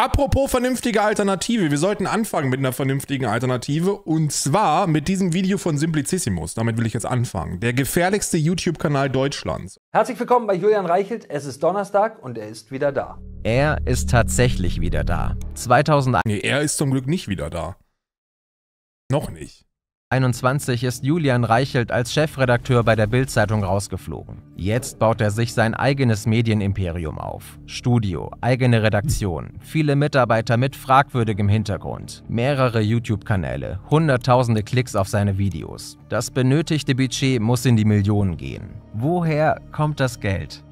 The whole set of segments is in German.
Apropos vernünftige Alternative. Wir sollten anfangen mit einer vernünftigen Alternative. Und zwar mit diesem Video von Simplicissimus. Damit will ich jetzt anfangen. Der gefährlichste YouTube-Kanal Deutschlands. Herzlich willkommen bei Julian Reichelt. Es ist Donnerstag und er ist wieder da. Er ist tatsächlich wieder da. 2001. Nee, er ist zum Glück nicht wieder da. Noch nicht. 21 ist Julian Reichelt als Chefredakteur bei der Bild-Zeitung rausgeflogen. Jetzt baut er sich sein eigenes Medienimperium auf. Studio, eigene Redaktion, viele Mitarbeiter mit fragwürdigem Hintergrund, mehrere YouTube-Kanäle, hunderttausende Klicks auf seine Videos. Das benötigte Budget muss in die Millionen gehen. Woher kommt das Geld?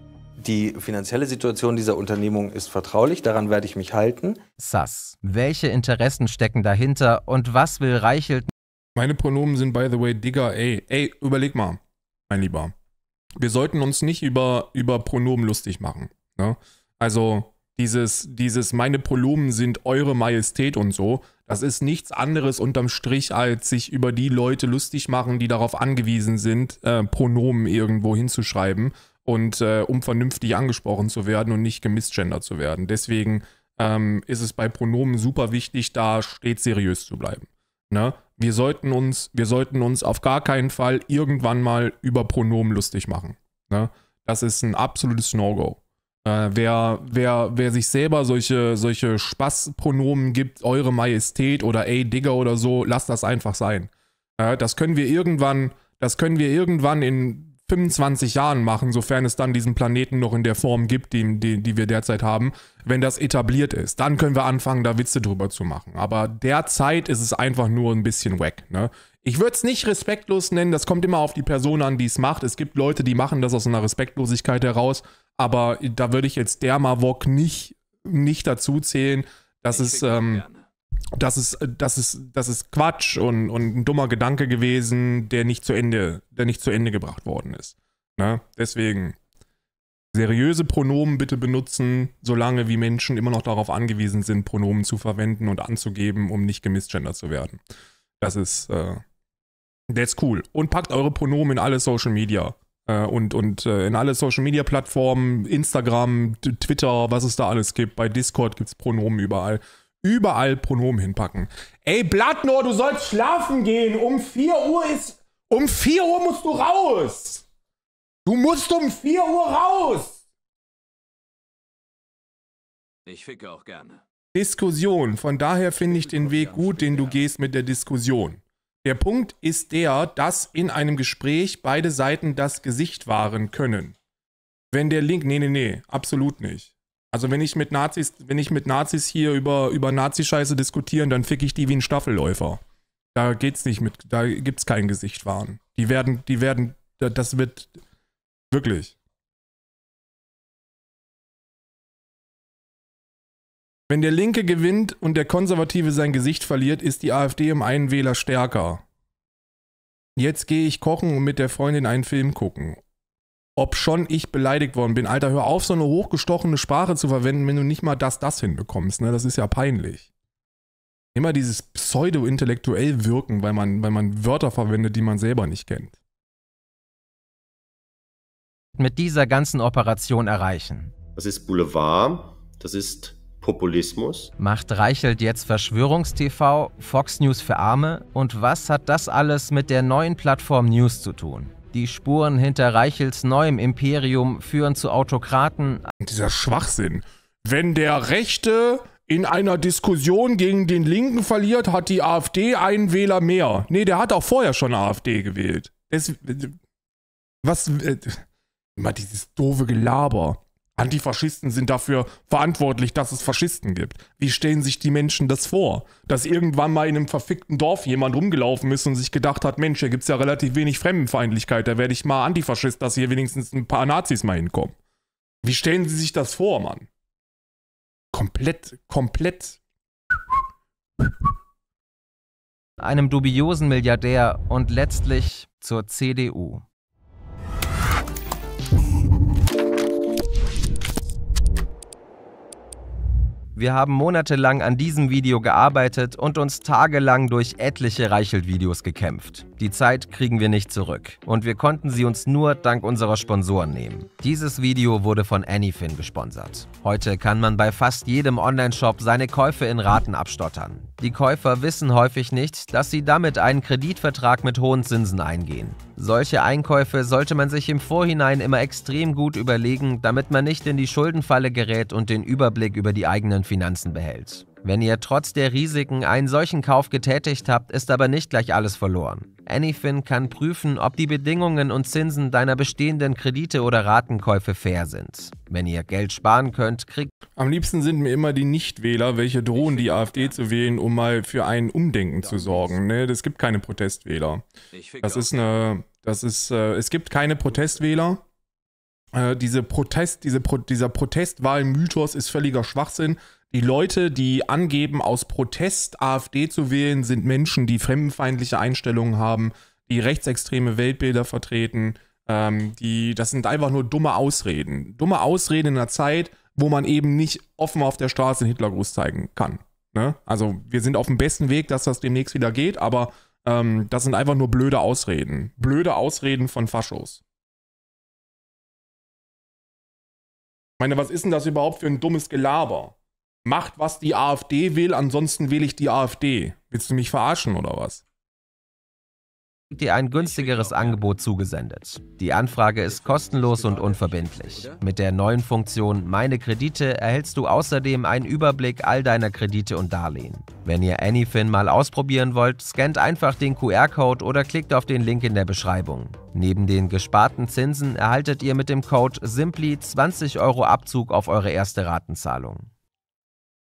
Die finanzielle Situation dieser Unternehmung ist vertraulich, daran werde ich mich halten. Sass, Welche Interessen stecken dahinter und was will Reichelt meine Pronomen sind, by the way, Digger, ey. Ey, überleg mal, mein Lieber. Wir sollten uns nicht über, über Pronomen lustig machen. Ne? Also, dieses, dieses, meine Pronomen sind eure Majestät und so, das ist nichts anderes unterm Strich, als sich über die Leute lustig machen, die darauf angewiesen sind, äh, Pronomen irgendwo hinzuschreiben und äh, um vernünftig angesprochen zu werden und nicht gemisgendert zu werden. Deswegen ähm, ist es bei Pronomen super wichtig, da stets seriös zu bleiben. Ne? Wir, sollten uns, wir sollten uns auf gar keinen Fall irgendwann mal über Pronomen lustig machen. Ne? Das ist ein absolutes No-Go. Äh, wer, wer, wer sich selber solche, solche Spaßpronomen gibt, Eure Majestät oder Ey Digger oder so, lasst das einfach sein. Äh, das können wir irgendwann, das können wir irgendwann in 25 Jahren machen, sofern es dann diesen Planeten noch in der Form gibt, die, die, die wir derzeit haben, wenn das etabliert ist. Dann können wir anfangen, da Witze drüber zu machen. Aber derzeit ist es einfach nur ein bisschen weg. Ne? Ich würde es nicht respektlos nennen, das kommt immer auf die Person an, die es macht. Es gibt Leute, die machen das aus einer Respektlosigkeit heraus, aber da würde ich jetzt Dermavok nicht, nicht dazu zählen. Das ich ist, ähm, das ist, äh, das ist, das ist Quatsch und, und ein dummer Gedanke gewesen, der nicht zu Ende, der nicht zu Ende gebracht worden ist. Ne? Deswegen seriöse Pronomen bitte benutzen, solange wie Menschen immer noch darauf angewiesen sind, Pronomen zu verwenden und anzugeben, um nicht gemisgendert zu werden. Das ist, äh, that's cool. Und packt eure Pronomen in alle Social Media äh, und, und äh, in alle Social Media Plattformen, Instagram, Twitter, was es da alles gibt. Bei Discord gibt es Pronomen überall. Überall Pronomen hinpacken. Ey, Blattnor, du sollst schlafen gehen. Um 4 Uhr ist. Um 4 Uhr musst du raus. Du musst um 4 Uhr raus. Ich ficke auch gerne. Diskussion. Von daher finde ich den Weg gut, den du gehst mit der Diskussion. Der Punkt ist der, dass in einem Gespräch beide Seiten das Gesicht wahren können. Wenn der Link. Nee, nee, nee, absolut nicht. Also wenn ich mit Nazis, wenn ich mit Nazis hier über, über Nazi-Scheiße diskutieren, dann fick ich die wie ein Staffelläufer. Da geht's nicht mit, da gibt's kein Gesicht wahren. Die werden, die werden, das wird wirklich. Wenn der Linke gewinnt und der Konservative sein Gesicht verliert, ist die AfD im einen Wähler stärker. Jetzt gehe ich kochen und mit der Freundin einen Film gucken ob schon ich beleidigt worden bin. Alter, hör auf, so eine hochgestochene Sprache zu verwenden, wenn du nicht mal das, das hinbekommst. Ne? Das ist ja peinlich. Immer dieses pseudo-intellektuell wirken, weil man, weil man Wörter verwendet, die man selber nicht kennt. Mit dieser ganzen Operation erreichen. Das ist Boulevard, das ist Populismus. Macht Reichelt jetzt Verschwörungstv, Fox News für Arme? Und was hat das alles mit der neuen Plattform News zu tun? Die Spuren hinter Reichels neuem Imperium führen zu Autokraten. Dieser Schwachsinn. Wenn der Rechte in einer Diskussion gegen den Linken verliert, hat die AfD einen Wähler mehr. Nee, der hat auch vorher schon AfD gewählt. Es, äh, was. Äh, immer dieses doofe Gelaber. Antifaschisten sind dafür verantwortlich, dass es Faschisten gibt. Wie stellen sich die Menschen das vor? Dass irgendwann mal in einem verfickten Dorf jemand rumgelaufen ist und sich gedacht hat, Mensch, hier gibt es ja relativ wenig Fremdenfeindlichkeit, da werde ich mal Antifaschist, dass hier wenigstens ein paar Nazis mal hinkommen. Wie stellen sie sich das vor, Mann? Komplett, komplett. Einem dubiosen Milliardär und letztlich zur CDU. Wir haben monatelang an diesem Video gearbeitet und uns tagelang durch etliche Reichelt-Videos gekämpft. Die Zeit kriegen wir nicht zurück und wir konnten sie uns nur dank unserer Sponsoren nehmen. Dieses Video wurde von Anyfin gesponsert. Heute kann man bei fast jedem Online-Shop seine Käufe in Raten abstottern. Die Käufer wissen häufig nicht, dass sie damit einen Kreditvertrag mit hohen Zinsen eingehen. Solche Einkäufe sollte man sich im Vorhinein immer extrem gut überlegen, damit man nicht in die Schuldenfalle gerät und den Überblick über die eigenen Finanzen behält. Wenn ihr trotz der Risiken einen solchen Kauf getätigt habt, ist aber nicht gleich alles verloren. Anyfin kann prüfen, ob die Bedingungen und Zinsen deiner bestehenden Kredite oder Ratenkäufe fair sind. Wenn ihr Geld sparen könnt, kriegt... Am liebsten sind mir immer die Nichtwähler, welche drohen, die AfD zu wählen, um mal für ein Umdenken zu sorgen. Ne, es gibt keine Protestwähler. Das ist eine... Das ist... Äh, es gibt keine Protestwähler. Äh, diese Protest, diese Pro dieser Protestwahlmythos ist völliger Schwachsinn die Leute, die angeben, aus Protest AfD zu wählen, sind Menschen, die fremdenfeindliche Einstellungen haben, die rechtsextreme Weltbilder vertreten. Ähm, die, das sind einfach nur dumme Ausreden. Dumme Ausreden in einer Zeit, wo man eben nicht offen auf der Straße einen Hitlergruß zeigen kann. Ne? Also wir sind auf dem besten Weg, dass das demnächst wieder geht, aber ähm, das sind einfach nur blöde Ausreden. Blöde Ausreden von Faschos. Ich meine, was ist denn das überhaupt für ein dummes Gelaber? macht, was die AfD will, ansonsten wähle ich die AfD. Willst du mich verarschen oder was? dir ein günstigeres Angebot zugesendet. Die Anfrage ist kostenlos und unverbindlich. Mit der neuen Funktion Meine Kredite erhältst du außerdem einen Überblick all deiner Kredite und Darlehen. Wenn ihr Anyfin mal ausprobieren wollt, scannt einfach den QR-Code oder klickt auf den Link in der Beschreibung. Neben den gesparten Zinsen erhaltet ihr mit dem Code Simply 20 Euro Abzug auf eure erste Ratenzahlung.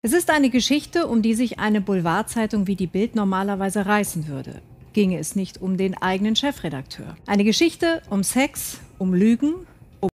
Es ist eine Geschichte, um die sich eine Boulevardzeitung wie die Bild normalerweise reißen würde. Ginge es nicht um den eigenen Chefredakteur. Eine Geschichte um Sex, um Lügen. Um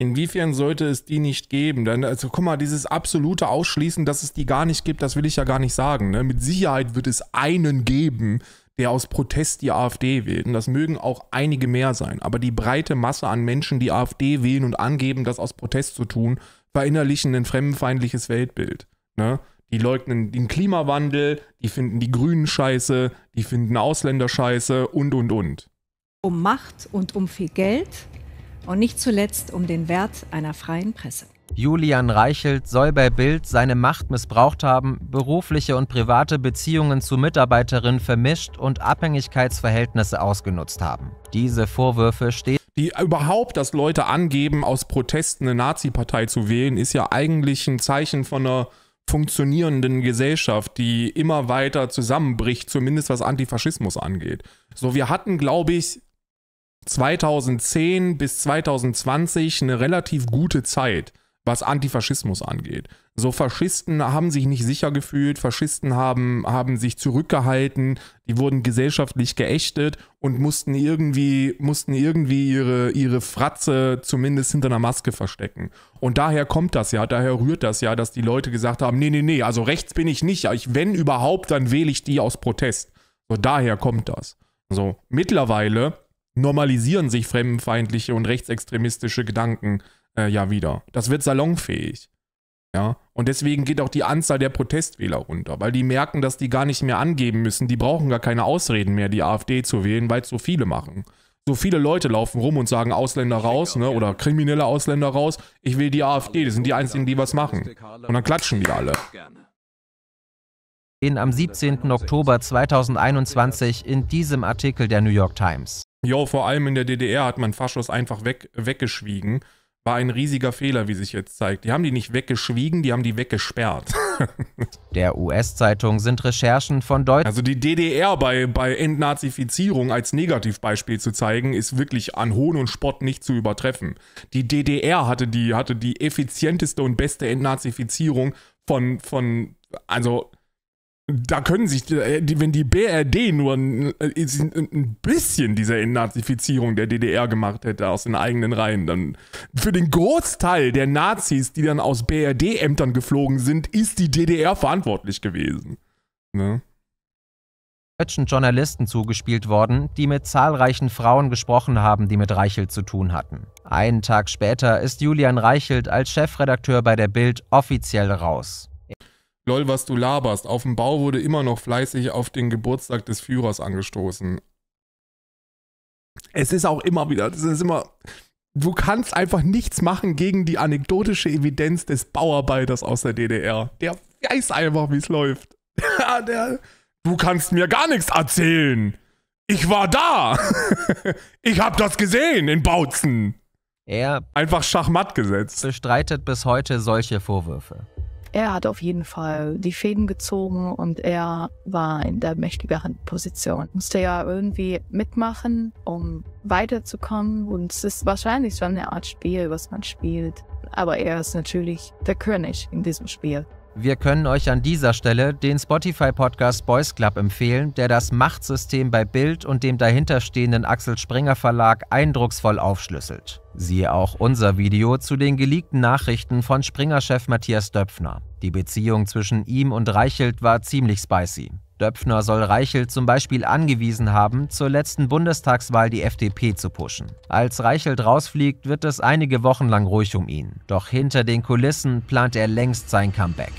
Inwiefern sollte es die nicht geben? Dann, also guck mal, dieses absolute Ausschließen, dass es die gar nicht gibt, das will ich ja gar nicht sagen. Ne? Mit Sicherheit wird es einen geben, der aus Protest die AfD wählt. Und das mögen auch einige mehr sein. Aber die breite Masse an Menschen, die AfD wählen und angeben, das aus Protest zu tun, verinnerlichen ein fremdenfeindliches Weltbild. Ne? Die leugnen den Klimawandel, die finden die Grünen scheiße, die finden Ausländer scheiße und, und, und. Um Macht und um viel Geld und nicht zuletzt um den Wert einer freien Presse. Julian Reichelt soll bei Bild seine Macht missbraucht haben, berufliche und private Beziehungen zu Mitarbeiterinnen vermischt und Abhängigkeitsverhältnisse ausgenutzt haben. Diese Vorwürfe stehen. Die überhaupt, dass Leute angeben, aus Protesten eine Nazi-Partei zu wählen, ist ja eigentlich ein Zeichen von einer funktionierenden Gesellschaft, die immer weiter zusammenbricht, zumindest was Antifaschismus angeht. So, wir hatten, glaube ich, 2010 bis 2020 eine relativ gute Zeit was Antifaschismus angeht. So Faschisten haben sich nicht sicher gefühlt, Faschisten haben, haben sich zurückgehalten, die wurden gesellschaftlich geächtet und mussten irgendwie, mussten irgendwie ihre, ihre Fratze zumindest hinter einer Maske verstecken. Und daher kommt das ja, daher rührt das ja, dass die Leute gesagt haben, nee, nee, nee, also rechts bin ich nicht, ich, wenn überhaupt, dann wähle ich die aus Protest. So daher kommt das. So, mittlerweile normalisieren sich fremdenfeindliche und rechtsextremistische Gedanken äh, ja wieder. Das wird salonfähig. Ja. Und deswegen geht auch die Anzahl der Protestwähler runter, weil die merken, dass die gar nicht mehr angeben müssen. Die brauchen gar keine Ausreden mehr, die AfD zu wählen, weil es so viele machen. So viele Leute laufen rum und sagen Ausländer raus, ne, oder kriminelle Ausländer raus. Ich will die AfD, das sind die einzigen, die was machen. Und dann klatschen die alle. In am 17. Oktober 2021 in diesem Artikel der New York Times. Jo, vor allem in der DDR hat man Faschos einfach weg, weggeschwiegen war ein riesiger Fehler, wie sich jetzt zeigt. Die haben die nicht weggeschwiegen, die haben die weggesperrt. Der US-Zeitung sind Recherchen von Deutschen. Also die DDR bei, bei Entnazifizierung als Negativbeispiel zu zeigen, ist wirklich an Hohn und Spott nicht zu übertreffen. Die DDR hatte die, hatte die effizienteste und beste Entnazifizierung von, von also da können sich, äh, wenn die BRD nur ein, äh, ein bisschen dieser Entnazifizierung der DDR gemacht hätte aus den eigenen Reihen, dann für den Großteil der Nazis, die dann aus BRD-Ämtern geflogen sind, ist die DDR verantwortlich gewesen. Ne? Deutschen Journalisten zugespielt worden, die mit zahlreichen Frauen gesprochen haben, die mit Reichelt zu tun hatten. Einen Tag später ist Julian Reichelt als Chefredakteur bei der Bild offiziell raus. Lol, was du laberst. Auf dem Bau wurde immer noch fleißig auf den Geburtstag des Führers angestoßen. Es ist auch immer wieder, das ist immer, du kannst einfach nichts machen gegen die anekdotische Evidenz des Bauarbeiters aus der DDR. Der weiß einfach, wie es läuft. Ah, der, du kannst mir gar nichts erzählen. Ich war da. ich hab das gesehen in Bautzen. Er einfach Schachmatt gesetzt. Bestreitet bis heute solche Vorwürfe er hat auf jeden Fall die Fäden gezogen und er war in der mächtigeren Position. Musste ja irgendwie mitmachen, um weiterzukommen. Und es ist wahrscheinlich schon eine Art Spiel, was man spielt. Aber er ist natürlich der König in diesem Spiel. Wir können euch an dieser Stelle den Spotify-Podcast Boys Club empfehlen, der das Machtsystem bei Bild und dem dahinterstehenden Axel Springer Verlag eindrucksvoll aufschlüsselt. Siehe auch unser Video zu den geleakten Nachrichten von Springer-Chef Matthias Döpfner. Die Beziehung zwischen ihm und Reichelt war ziemlich spicy. Döpfner soll Reichelt zum Beispiel angewiesen haben, zur letzten Bundestagswahl die FDP zu pushen. Als Reichelt rausfliegt, wird es einige Wochen lang ruhig um ihn. Doch hinter den Kulissen plant er längst sein Comeback.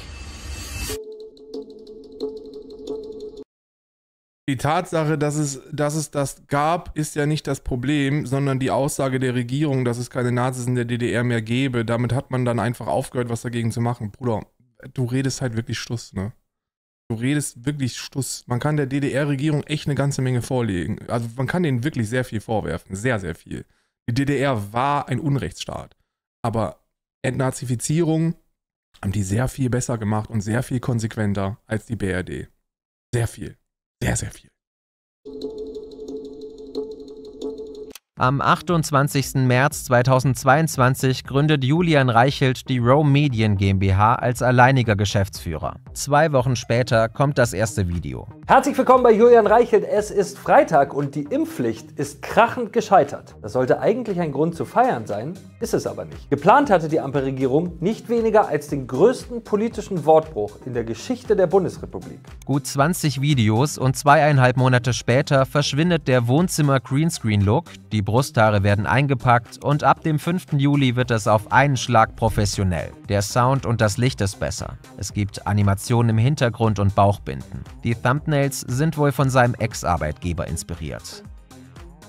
die Tatsache, dass es, dass es das gab, ist ja nicht das Problem, sondern die Aussage der Regierung, dass es keine Nazis in der DDR mehr gäbe. Damit hat man dann einfach aufgehört, was dagegen zu machen. Bruder, du redest halt wirklich Schluss, ne? Du redest wirklich Schluss. Man kann der DDR-Regierung echt eine ganze Menge vorlegen. Also man kann denen wirklich sehr viel vorwerfen. Sehr, sehr viel. Die DDR war ein Unrechtsstaat. Aber Entnazifizierung haben die sehr viel besser gemacht und sehr viel konsequenter als die BRD. Sehr viel sehr, sehr viel. Am 28. März 2022 gründet Julian Reichelt die Rome Medien GmbH als alleiniger Geschäftsführer. Zwei Wochen später kommt das erste Video. Herzlich willkommen bei Julian Reichelt. Es ist Freitag und die Impfpflicht ist krachend gescheitert. Das sollte eigentlich ein Grund zu feiern sein, ist es aber nicht. Geplant hatte die Ampelregierung nicht weniger als den größten politischen Wortbruch in der Geschichte der Bundesrepublik. Gut 20 Videos und zweieinhalb Monate später verschwindet der Wohnzimmer-Greenscreen-Look, die Brusthaare werden eingepackt und ab dem 5. Juli wird es auf einen Schlag professionell. Der Sound und das Licht ist besser. Es gibt Animationen im Hintergrund und Bauchbinden. Die Thumbnails sind wohl von seinem Ex-Arbeitgeber inspiriert.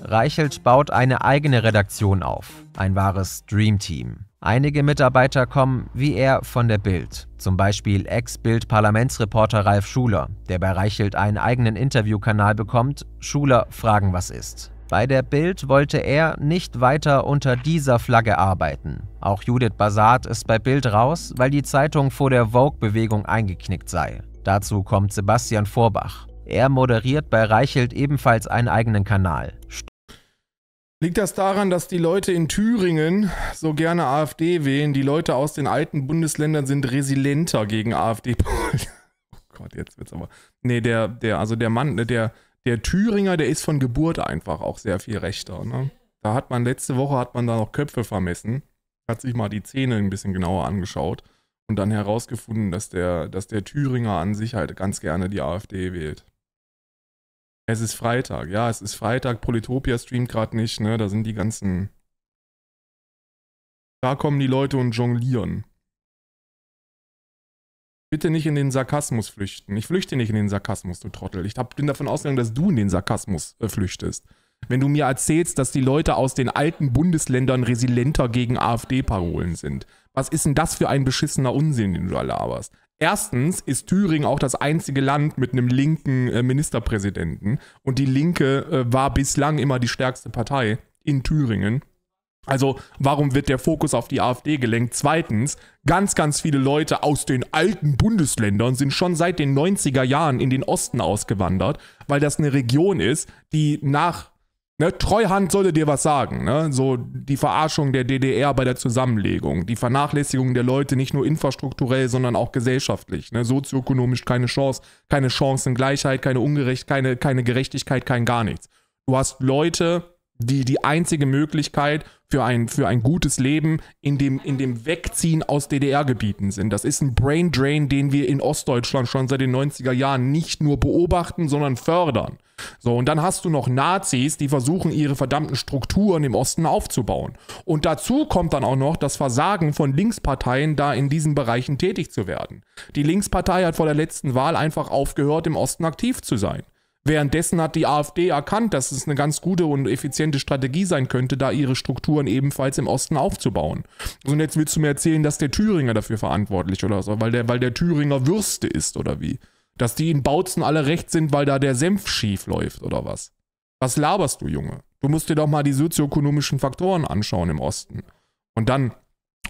Reichelt baut eine eigene Redaktion auf, ein wahres Dreamteam. Einige Mitarbeiter kommen, wie er, von der Bild. Zum Beispiel Ex-Bild-Parlamentsreporter Ralf Schuler, der bei Reichelt einen eigenen Interviewkanal bekommt, Schuler fragen, was ist. Bei der Bild wollte er nicht weiter unter dieser Flagge arbeiten. Auch Judith Basart ist bei Bild raus, weil die Zeitung vor der Vogue-Bewegung eingeknickt sei. Dazu kommt Sebastian Vorbach. Er moderiert bei Reichelt ebenfalls einen eigenen Kanal. Liegt das daran, dass die Leute in Thüringen so gerne AfD wählen? Die Leute aus den alten Bundesländern sind resilienter gegen AfD. oh Gott, jetzt wird's aber. Nee, der, der, also der Mann, ne, der, der Thüringer, der ist von Geburt einfach auch sehr viel rechter. Ne? Da hat man letzte Woche hat man da noch Köpfe vermessen, hat sich mal die Zähne ein bisschen genauer angeschaut und dann herausgefunden, dass der, dass der Thüringer an sich halt ganz gerne die AfD wählt. Es ist Freitag, ja, es ist Freitag. Politopia streamt gerade nicht, ne? Da sind die ganzen. Da kommen die Leute und jonglieren. Bitte nicht in den Sarkasmus flüchten. Ich flüchte nicht in den Sarkasmus, du Trottel. Ich hab, bin davon ausgegangen, dass du in den Sarkasmus äh, flüchtest. Wenn du mir erzählst, dass die Leute aus den alten Bundesländern resilienter gegen AfD-Parolen sind. Was ist denn das für ein beschissener Unsinn, den du da laberst? Erstens ist Thüringen auch das einzige Land mit einem linken äh, Ministerpräsidenten. Und die Linke äh, war bislang immer die stärkste Partei in Thüringen. Also warum wird der Fokus auf die AfD gelenkt? Zweitens, ganz, ganz viele Leute aus den alten Bundesländern sind schon seit den 90er Jahren in den Osten ausgewandert, weil das eine Region ist, die nach Ne, Treuhand sollte dir was sagen, ne? So die Verarschung der DDR bei der Zusammenlegung, die Vernachlässigung der Leute nicht nur infrastrukturell, sondern auch gesellschaftlich, ne? Sozioökonomisch keine Chance, keine Chancengleichheit, keine Ungerecht, keine, keine Gerechtigkeit, kein gar nichts. Du hast Leute, die die einzige Möglichkeit für ein, für ein gutes Leben in dem, in dem Wegziehen aus DDR-Gebieten sind. Das ist ein Braindrain, den wir in Ostdeutschland schon seit den 90er Jahren nicht nur beobachten, sondern fördern. So, und dann hast du noch Nazis, die versuchen, ihre verdammten Strukturen im Osten aufzubauen. Und dazu kommt dann auch noch das Versagen von Linksparteien, da in diesen Bereichen tätig zu werden. Die Linkspartei hat vor der letzten Wahl einfach aufgehört, im Osten aktiv zu sein. Währenddessen hat die AfD erkannt, dass es eine ganz gute und effiziente Strategie sein könnte, da ihre Strukturen ebenfalls im Osten aufzubauen. Und jetzt willst du mir erzählen, dass der Thüringer dafür verantwortlich oder so, weil der, weil der Thüringer Würste ist oder wie? Dass die in Bautzen alle recht sind, weil da der Senf schief läuft oder was? Was laberst du, Junge? Du musst dir doch mal die sozioökonomischen Faktoren anschauen im Osten. Und dann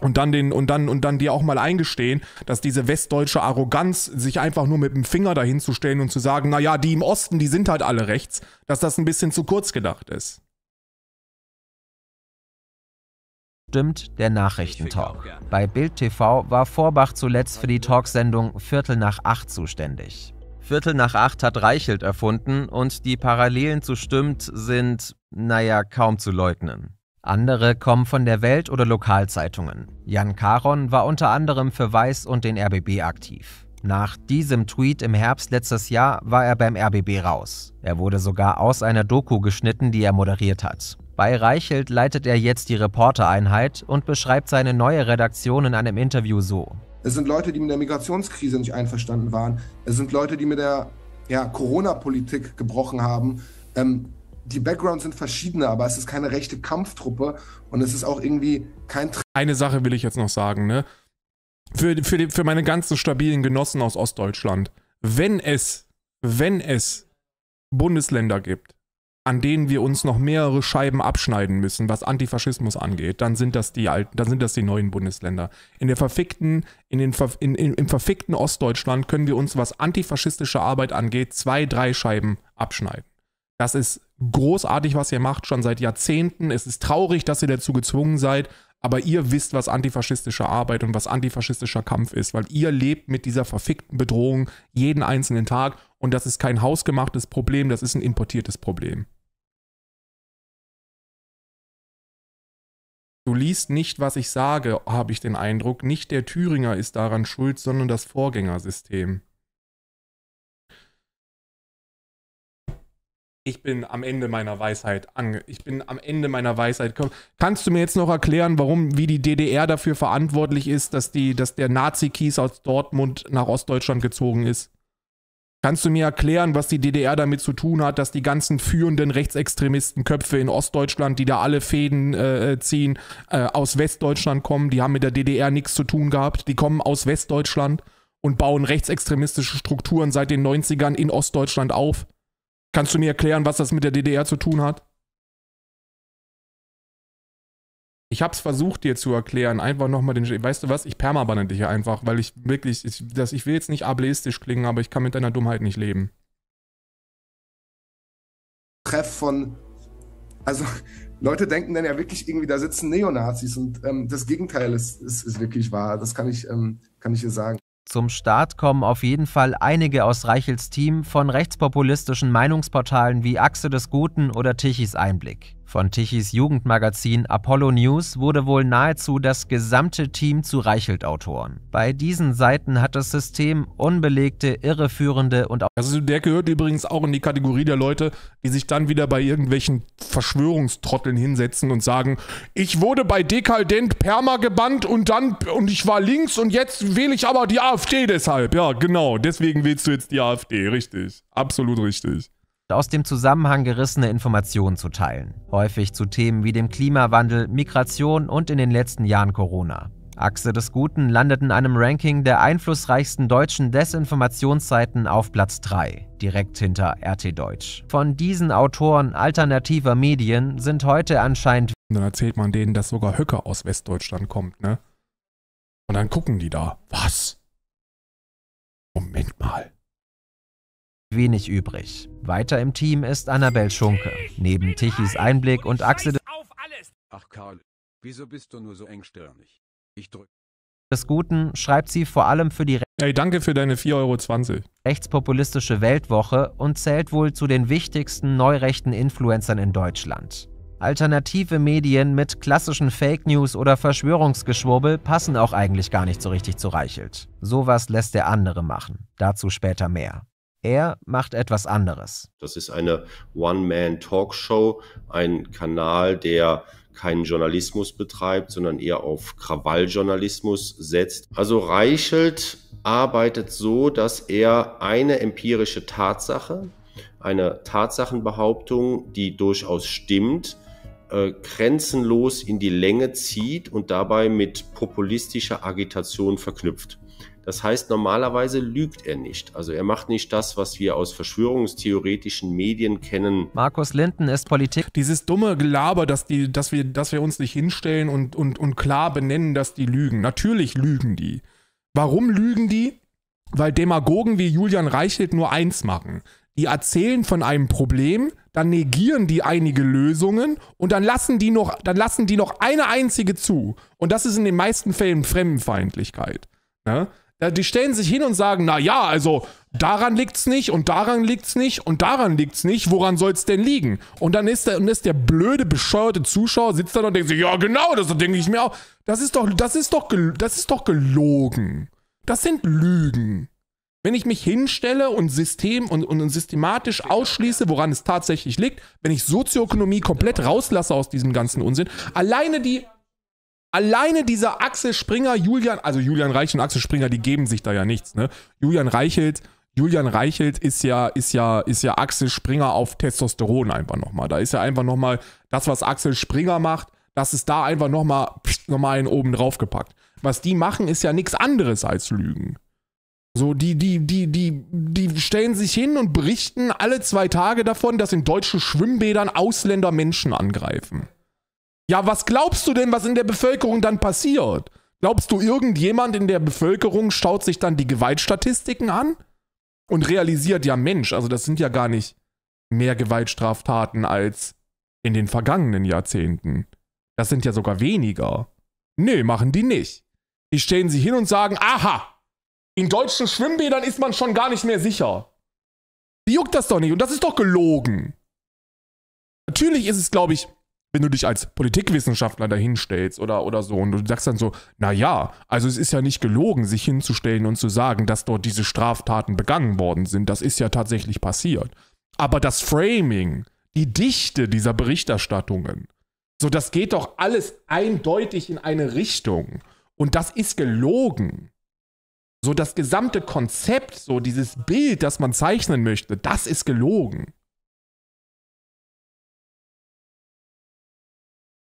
und dann den und dann und dann dir auch mal eingestehen, dass diese westdeutsche Arroganz, sich einfach nur mit dem Finger dahin zu stellen und zu sagen, na ja, die im Osten, die sind halt alle rechts, dass das ein bisschen zu kurz gedacht ist. bestimmt der Nachrichtentalk. Bei Bild TV war Vorbach zuletzt für die Talksendung Viertel nach acht zuständig. Viertel nach acht hat Reichelt erfunden und die Parallelen zu Stimmt sind, naja, kaum zu leugnen. Andere kommen von der Welt oder Lokalzeitungen. Jan Karon war unter anderem für Weiß und den RBB aktiv. Nach diesem Tweet im Herbst letztes Jahr war er beim RBB raus. Er wurde sogar aus einer Doku geschnitten, die er moderiert hat. Bei Reichelt leitet er jetzt die Reportereinheit und beschreibt seine neue Redaktion in einem Interview so. Es sind Leute, die mit der Migrationskrise nicht einverstanden waren. Es sind Leute, die mit der ja, Corona-Politik gebrochen haben. Ähm, die Backgrounds sind verschiedene, aber es ist keine rechte Kampftruppe und es ist auch irgendwie kein. Tra Eine Sache will ich jetzt noch sagen, ne? Für, für, die, für meine ganzen stabilen Genossen aus Ostdeutschland. Wenn es, wenn es Bundesländer gibt, an denen wir uns noch mehrere Scheiben abschneiden müssen, was Antifaschismus angeht, dann sind das die alten, dann sind das die neuen Bundesländer. In der verfickten, in den in, in, im verfickten Ostdeutschland können wir uns, was antifaschistische Arbeit angeht, zwei, drei Scheiben abschneiden. Das ist großartig, was ihr macht, schon seit Jahrzehnten. Es ist traurig, dass ihr dazu gezwungen seid, aber ihr wisst, was antifaschistische Arbeit und was antifaschistischer Kampf ist, weil ihr lebt mit dieser verfickten Bedrohung jeden einzelnen Tag und das ist kein hausgemachtes Problem, das ist ein importiertes Problem. Du liest nicht, was ich sage, habe ich den Eindruck. Nicht der Thüringer ist daran schuld, sondern das Vorgängersystem. ich bin am Ende meiner Weisheit ange ich bin am Ende meiner Weisheit. Kannst du mir jetzt noch erklären, warum wie die DDR dafür verantwortlich ist, dass die dass der Nazi Kies aus Dortmund nach Ostdeutschland gezogen ist? Kannst du mir erklären, was die DDR damit zu tun hat, dass die ganzen führenden Rechtsextremistenköpfe in Ostdeutschland, die da alle Fäden äh, äh, ziehen, äh, aus Westdeutschland kommen? Die haben mit der DDR nichts zu tun gehabt. Die kommen aus Westdeutschland und bauen rechtsextremistische Strukturen seit den 90ern in Ostdeutschland auf. Kannst du mir erklären, was das mit der DDR zu tun hat? Ich hab's versucht, dir zu erklären. Einfach nochmal den. Weißt du was? Ich permabanne dich einfach, weil ich wirklich. Ich, das, ich will jetzt nicht ableistisch klingen, aber ich kann mit deiner Dummheit nicht leben. Treff von. Also, Leute denken dann ja wirklich irgendwie, da sitzen Neonazis und ähm, das Gegenteil ist, ist, ist, wirklich wahr. Das kann ich, ähm, kann ich dir sagen. Zum Start kommen auf jeden Fall einige aus Reichels Team von rechtspopulistischen Meinungsportalen wie Achse des Guten oder Tichys Einblick. Von Tichys Jugendmagazin Apollo News wurde wohl nahezu das gesamte Team zu Reichelt-Autoren. Bei diesen Seiten hat das System unbelegte, irreführende und... Also der gehört übrigens auch in die Kategorie der Leute, die sich dann wieder bei irgendwelchen Verschwörungstrotteln hinsetzen und sagen, ich wurde bei Dekadent perma gebannt und dann... und ich war links und jetzt wähle ich aber die AfD deshalb. Ja, genau, deswegen wählst du jetzt die AfD, richtig. Absolut richtig aus dem Zusammenhang gerissene Informationen zu teilen, häufig zu Themen wie dem Klimawandel, Migration und in den letzten Jahren Corona. Achse des Guten landet in einem Ranking der einflussreichsten deutschen Desinformationsseiten auf Platz 3, direkt hinter RT Deutsch. Von diesen Autoren alternativer Medien sind heute anscheinend. Und Dann erzählt man denen, dass sogar Höcker aus Westdeutschland kommt, ne? Und dann gucken die da. Was? Moment mal wenig übrig. Weiter im Team ist Annabelle Schunke. Neben Tichys Einblick und Axel Ach Karl, wieso bist du nur so engstirnig? Ich drück des Guten schreibt sie vor allem für die hey, danke für deine 4,20 Euro. rechtspopulistische Weltwoche und zählt wohl zu den wichtigsten neurechten Influencern in Deutschland. Alternative Medien mit klassischen Fake News oder Verschwörungsgeschwurbel passen auch eigentlich gar nicht so richtig zu Reichelt. Sowas lässt der andere machen. Dazu später mehr. Er macht etwas anderes. Das ist eine One-Man-Talkshow, ein Kanal, der keinen Journalismus betreibt, sondern eher auf Krawalljournalismus setzt. Also Reichelt arbeitet so, dass er eine empirische Tatsache, eine Tatsachenbehauptung, die durchaus stimmt, äh, grenzenlos in die Länge zieht und dabei mit populistischer Agitation verknüpft. Das heißt, normalerweise lügt er nicht. Also er macht nicht das, was wir aus verschwörungstheoretischen Medien kennen. Markus Linden ist Politik. Dieses dumme Gelaber, dass, die, dass, wir, dass wir uns nicht hinstellen und, und, und klar benennen, dass die lügen. Natürlich lügen die. Warum lügen die? Weil Demagogen wie Julian Reichelt nur eins machen. Die erzählen von einem Problem, dann negieren die einige Lösungen und dann lassen die noch, dann lassen die noch eine einzige zu. Und das ist in den meisten Fällen Fremdenfeindlichkeit. Ne? Die stellen sich hin und sagen, na ja, also daran liegt's nicht und daran liegt's nicht und daran liegt's nicht, woran soll's denn liegen? Und dann ist der, und ist der blöde, bescheuerte Zuschauer, sitzt da und denkt sich, ja genau, das denke ich mir auch. Das ist doch, das ist doch, das ist doch gelogen. Das sind Lügen. Wenn ich mich hinstelle und System und, und, systematisch ausschließe, woran es tatsächlich liegt, wenn ich Sozioökonomie komplett rauslasse aus diesem ganzen Unsinn, alleine die Alleine dieser Axel Springer, Julian, also Julian Reichelt und Axel Springer, die geben sich da ja nichts, ne? Julian Reichelt, Julian Reichelt ist ja, ist ja, ist ja Axel Springer auf Testosteron einfach nochmal. Da ist ja einfach nochmal das, was Axel Springer macht, das ist da einfach nochmal, nochmal in oben drauf gepackt. Was die machen, ist ja nichts anderes als Lügen. So, die, die, die, die, die stellen sich hin und berichten alle zwei Tage davon, dass in deutschen Schwimmbädern Ausländer Menschen angreifen. Ja, was glaubst du denn, was in der Bevölkerung dann passiert? Glaubst du, irgendjemand in der Bevölkerung schaut sich dann die Gewaltstatistiken an und realisiert, ja Mensch, also das sind ja gar nicht mehr Gewaltstraftaten als in den vergangenen Jahrzehnten. Das sind ja sogar weniger. Nee, machen die nicht. Die stellen sie hin und sagen, aha, in deutschen Schwimmbädern ist man schon gar nicht mehr sicher. Die juckt das doch nicht und das ist doch gelogen. Natürlich ist es, glaube ich, wenn du dich als Politikwissenschaftler dahinstellst oder, oder so und du sagst dann so, naja, also es ist ja nicht gelogen, sich hinzustellen und zu sagen, dass dort diese Straftaten begangen worden sind. Das ist ja tatsächlich passiert. Aber das Framing, die Dichte dieser Berichterstattungen, so das geht doch alles eindeutig in eine Richtung. Und das ist gelogen. So das gesamte Konzept, so dieses Bild, das man zeichnen möchte, das ist gelogen.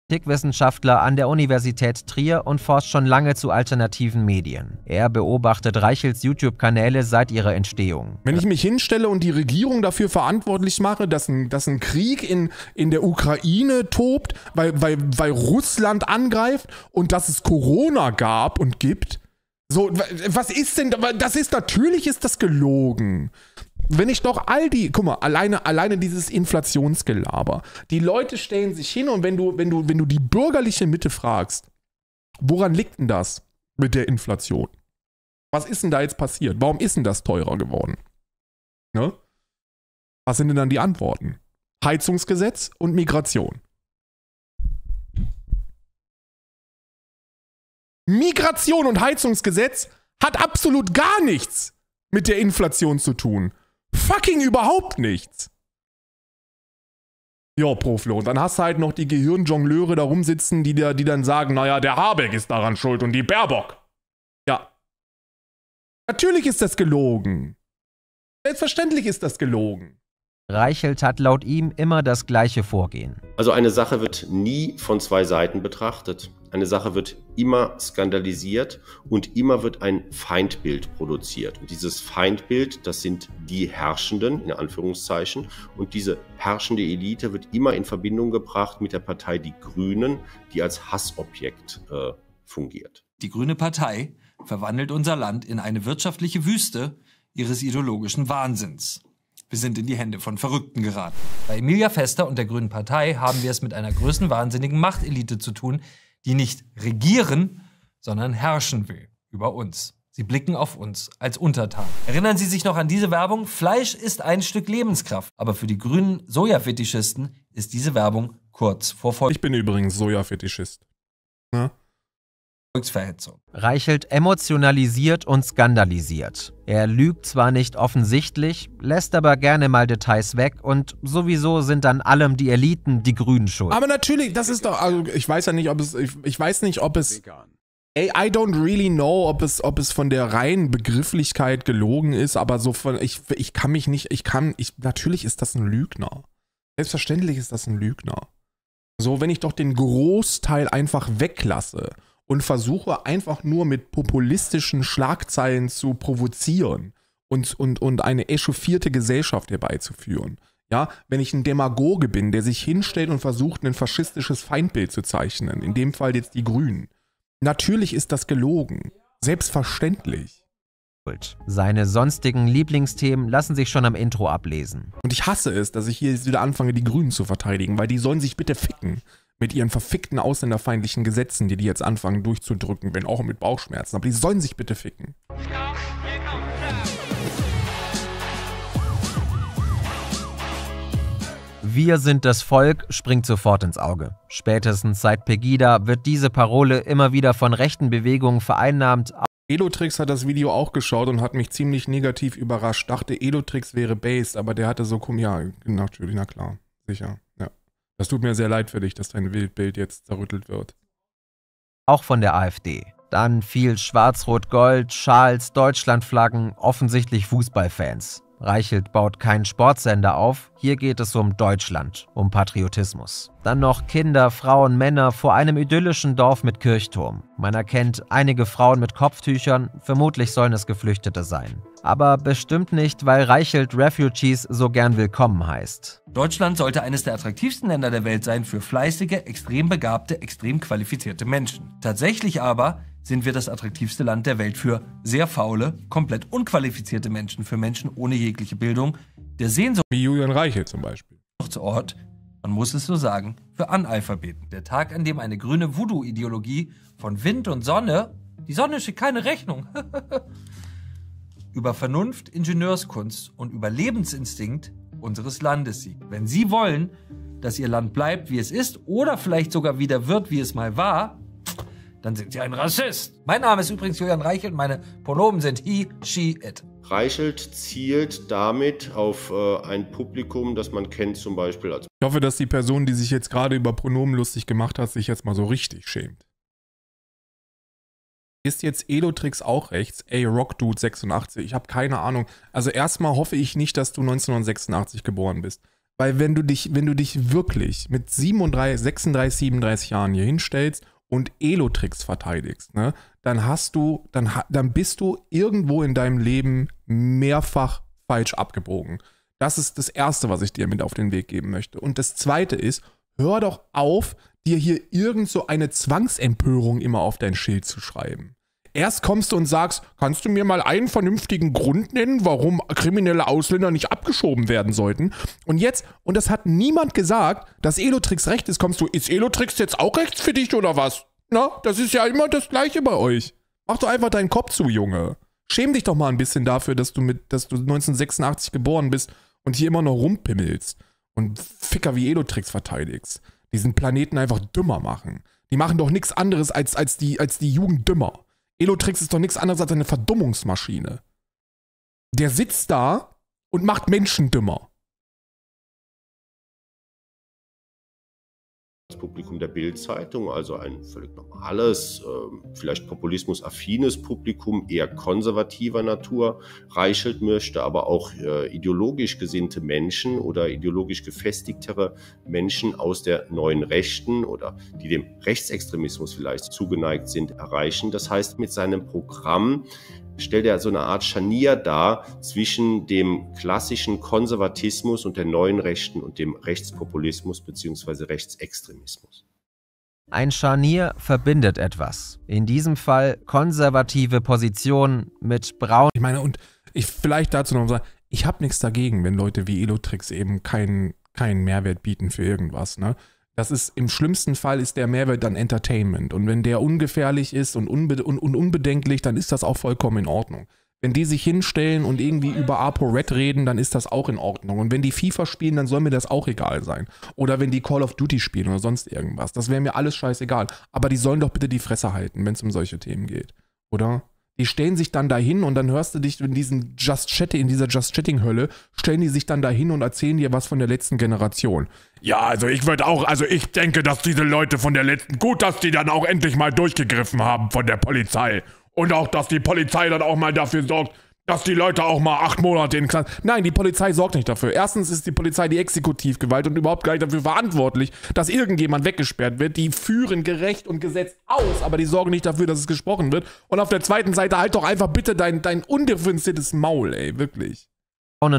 Politikwissenschaftler an der Universität Trier und forscht schon lange zu alternativen Medien. Er beobachtet Reichels YouTube-Kanäle seit ihrer Entstehung. Wenn ich mich hinstelle und die Regierung dafür verantwortlich mache, dass ein, dass ein Krieg in, in der Ukraine tobt, weil, weil, weil Russland angreift und dass es Corona gab und gibt, so, was ist denn, das ist, natürlich ist das gelogen. Wenn ich doch all die, guck mal, alleine, alleine dieses Inflationsgelaber. Die Leute stellen sich hin und wenn du, wenn du, wenn du die bürgerliche Mitte fragst, woran liegt denn das mit der Inflation? Was ist denn da jetzt passiert? Warum ist denn das teurer geworden? Ne? Was sind denn dann die Antworten? Heizungsgesetz und Migration. Migration und Heizungsgesetz hat absolut gar nichts mit der Inflation zu tun fucking überhaupt nichts. Ja, Proflo. Und dann hast du halt noch die Gehirnjongleure da rumsitzen, die, da, die dann sagen, naja, der Habeck ist daran schuld und die Baerbock. Ja. Natürlich ist das gelogen. Selbstverständlich ist das gelogen. Reichelt hat laut ihm immer das gleiche Vorgehen. Also eine Sache wird nie von zwei Seiten betrachtet. Eine Sache wird immer skandalisiert und immer wird ein Feindbild produziert. Und dieses Feindbild, das sind die Herrschenden, in Anführungszeichen. Und diese herrschende Elite wird immer in Verbindung gebracht mit der Partei Die Grünen, die als Hassobjekt äh, fungiert. Die Grüne Partei verwandelt unser Land in eine wirtschaftliche Wüste ihres ideologischen Wahnsinns. Wir sind in die Hände von Verrückten geraten. Bei Emilia Fester und der Grünen Partei haben wir es mit einer größten wahnsinnigen Machtelite zu tun, die nicht regieren, sondern herrschen will über uns. Sie blicken auf uns als Untertanen. Erinnern Sie sich noch an diese Werbung? Fleisch ist ein Stück Lebenskraft. Aber für die grünen Sojafetischisten ist diese Werbung kurz vor Folge. Ich bin übrigens Sojafetischist. Ne? Volksverhetzung. Reichelt emotionalisiert und skandalisiert. Er lügt zwar nicht offensichtlich, lässt aber gerne mal Details weg und sowieso sind an allem die Eliten die Grünen schuld. Aber natürlich, das ist doch, also ich weiß ja nicht, ob es, ich, ich weiß nicht, ob es Ey, I don't really know, ob es, ob es von der reinen Begrifflichkeit gelogen ist, aber so von, ich, ich kann mich nicht, ich kann, ich, natürlich ist das ein Lügner. Selbstverständlich ist das ein Lügner. So, wenn ich doch den Großteil einfach weglasse und versuche einfach nur mit populistischen Schlagzeilen zu provozieren und, und, und eine echauffierte Gesellschaft herbeizuführen. Ja, wenn ich ein Demagoge bin, der sich hinstellt und versucht, ein faschistisches Feindbild zu zeichnen, in dem Fall jetzt die Grünen. Natürlich ist das gelogen. Selbstverständlich. Seine sonstigen Lieblingsthemen lassen sich schon am Intro ablesen. Und ich hasse es, dass ich hier wieder anfange, die Grünen zu verteidigen, weil die sollen sich bitte ficken mit ihren verfickten ausländerfeindlichen Gesetzen, die die jetzt anfangen durchzudrücken, wenn auch mit Bauchschmerzen. Aber die sollen sich bitte ficken. Wir sind das Volk springt sofort ins Auge. Spätestens seit Pegida wird diese Parole immer wieder von rechten Bewegungen vereinnahmt. Elotrix hat das Video auch geschaut und hat mich ziemlich negativ überrascht. Dachte, Elotrix wäre based, aber der hatte so, komm, ja, natürlich, na klar, sicher. Das tut mir sehr leid für dich, dass dein Wildbild jetzt zerrüttelt wird. Auch von der AfD. Dann viel Schwarz-Rot-Gold, Schals, Deutschlandflaggen, offensichtlich Fußballfans. Reichelt baut keinen Sportsender auf, hier geht es um Deutschland, um Patriotismus. Dann noch Kinder, Frauen, Männer vor einem idyllischen Dorf mit Kirchturm. Man erkennt einige Frauen mit Kopftüchern, vermutlich sollen es Geflüchtete sein aber bestimmt nicht, weil Reichelt Refugees so gern willkommen heißt. Deutschland sollte eines der attraktivsten Länder der Welt sein für fleißige, extrem begabte, extrem qualifizierte Menschen. Tatsächlich aber sind wir das attraktivste Land der Welt für sehr faule, komplett unqualifizierte Menschen, für Menschen ohne jegliche Bildung, der Sehnsucht. Wie Julian Reichelt zum Beispiel. Noch zu Ort, man muss es so sagen, für Analphabeten. Der Tag, an dem eine grüne Voodoo-Ideologie von Wind und Sonne, die Sonne schickt keine Rechnung, über Vernunft, Ingenieurskunst und Überlebensinstinkt unseres Landes siegt. Wenn Sie wollen, dass Ihr Land bleibt, wie es ist, oder vielleicht sogar wieder wird, wie es mal war, dann sind Sie ein Rassist. Mein Name ist übrigens Julian Reichelt, und meine Pronomen sind he, she, it. Reichelt zielt damit auf äh, ein Publikum, das man kennt, zum Beispiel als. Ich hoffe, dass die Person, die sich jetzt gerade über Pronomen lustig gemacht hat, sich jetzt mal so richtig schämt ist jetzt Elotrix auch rechts? Ey, Rockdude 86, ich habe keine Ahnung. Also erstmal hoffe ich nicht, dass du 1986 geboren bist. Weil wenn du dich, wenn du dich wirklich mit 37, 36, 37 Jahren hier hinstellst und Elotrix verteidigst, ne, dann hast du, dann, dann bist du irgendwo in deinem Leben mehrfach falsch abgebogen. Das ist das Erste, was ich dir mit auf den Weg geben möchte. Und das Zweite ist, hör doch auf, dir hier irgend so eine Zwangsempörung immer auf dein Schild zu schreiben. Erst kommst du und sagst, kannst du mir mal einen vernünftigen Grund nennen, warum kriminelle Ausländer nicht abgeschoben werden sollten? Und jetzt, und das hat niemand gesagt, dass Elotrix recht ist, kommst du, ist Elotrix jetzt auch rechts für dich oder was? Na, das ist ja immer das Gleiche bei euch. Mach doch einfach deinen Kopf zu, Junge. Schäm dich doch mal ein bisschen dafür, dass du mit, dass du 1986 geboren bist und hier immer noch rumpimmelst und Ficker wie Elotrix verteidigst. Diesen Planeten einfach dümmer machen. Die machen doch nichts anderes als, als, die, als die Jugend dümmer. Elotrix ist doch nichts anderes als eine Verdummungsmaschine. Der sitzt da und macht Menschen dümmer. das Publikum der Bild-Zeitung, also ein völlig normales, ähm, vielleicht populismusaffines Publikum, eher konservativer Natur, reichelt möchte, aber auch äh, ideologisch gesinnte Menschen oder ideologisch gefestigtere Menschen aus der neuen Rechten oder die dem Rechtsextremismus vielleicht zugeneigt sind, erreichen. Das heißt, mit seinem Programm stellt er so eine Art Scharnier dar zwischen dem klassischen Konservatismus und der neuen Rechten und dem Rechtspopulismus bzw. Rechtsextremismus. Ein Scharnier verbindet etwas. In diesem Fall konservative Positionen mit Braun. Ich meine, und ich vielleicht dazu noch sagen, ich habe nichts dagegen, wenn Leute wie Elotrix eben keinen keinen Mehrwert bieten für irgendwas. Ne? Das ist im schlimmsten Fall ist der Mehrwert dann Entertainment. Und wenn der ungefährlich ist und, unbe und, und unbedenklich, dann ist das auch vollkommen in Ordnung. Wenn die sich hinstellen und irgendwie über ApoRed reden, dann ist das auch in Ordnung. Und wenn die FIFA spielen, dann soll mir das auch egal sein. Oder wenn die Call of Duty spielen oder sonst irgendwas. Das wäre mir alles scheißegal. Aber die sollen doch bitte die Fresse halten, wenn es um solche Themen geht. Oder? Die stellen sich dann dahin und dann hörst du dich in diesem Just Chatting, in dieser Just Chatting Hölle, stellen die sich dann dahin und erzählen dir was von der letzten Generation. Ja, also ich würde auch, also ich denke, dass diese Leute von der letzten, gut, dass die dann auch endlich mal durchgegriffen haben von der Polizei. Und auch, dass die Polizei dann auch mal dafür sorgt, dass die Leute auch mal acht Monate in Knast. Nein, die Polizei sorgt nicht dafür. Erstens ist die Polizei die Exekutivgewalt und überhaupt gar nicht dafür verantwortlich, dass irgendjemand weggesperrt wird. Die führen gerecht und Gesetz aus, aber die sorgen nicht dafür, dass es gesprochen wird. Und auf der zweiten Seite halt doch einfach bitte dein, dein undifferenziertes Maul, ey, wirklich.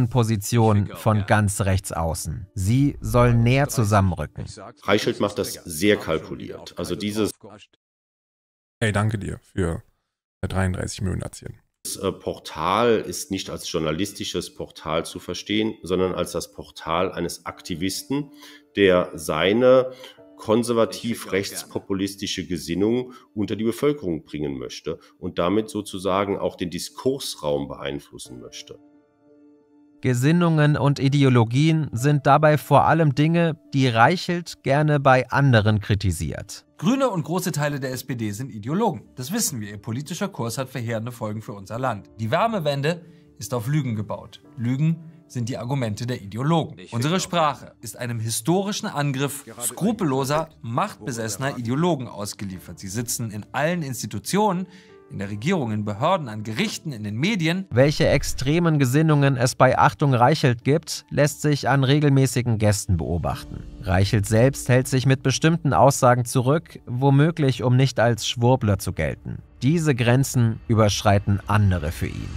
Position von ganz rechts außen. Sie soll näher zusammenrücken. Reichelt macht das sehr kalkuliert. Also dieses. Ey, danke dir für 33 äh, Millionen Aktien. Äh, Portal ist nicht als journalistisches Portal zu verstehen, sondern als das Portal eines Aktivisten, der seine konservativ-rechtspopulistische Gesinnung unter die Bevölkerung bringen möchte und damit sozusagen auch den Diskursraum beeinflussen möchte. Gesinnungen und Ideologien sind dabei vor allem Dinge, die Reichelt gerne bei anderen kritisiert. Grüne und große Teile der SPD sind Ideologen. Das wissen wir. Ihr politischer Kurs hat verheerende Folgen für unser Land. Die Wärmewende ist auf Lügen gebaut. Lügen sind die Argumente der Ideologen. Unsere Sprache ist einem historischen Angriff skrupelloser, machtbesessener Ideologen ausgeliefert. Sie sitzen in allen Institutionen, in der Regierung, in Behörden, an Gerichten, in den Medien. Welche extremen Gesinnungen es bei Achtung Reichelt gibt, lässt sich an regelmäßigen Gästen beobachten. Reichelt selbst hält sich mit bestimmten Aussagen zurück, womöglich um nicht als Schwurbler zu gelten. Diese Grenzen überschreiten andere für ihn.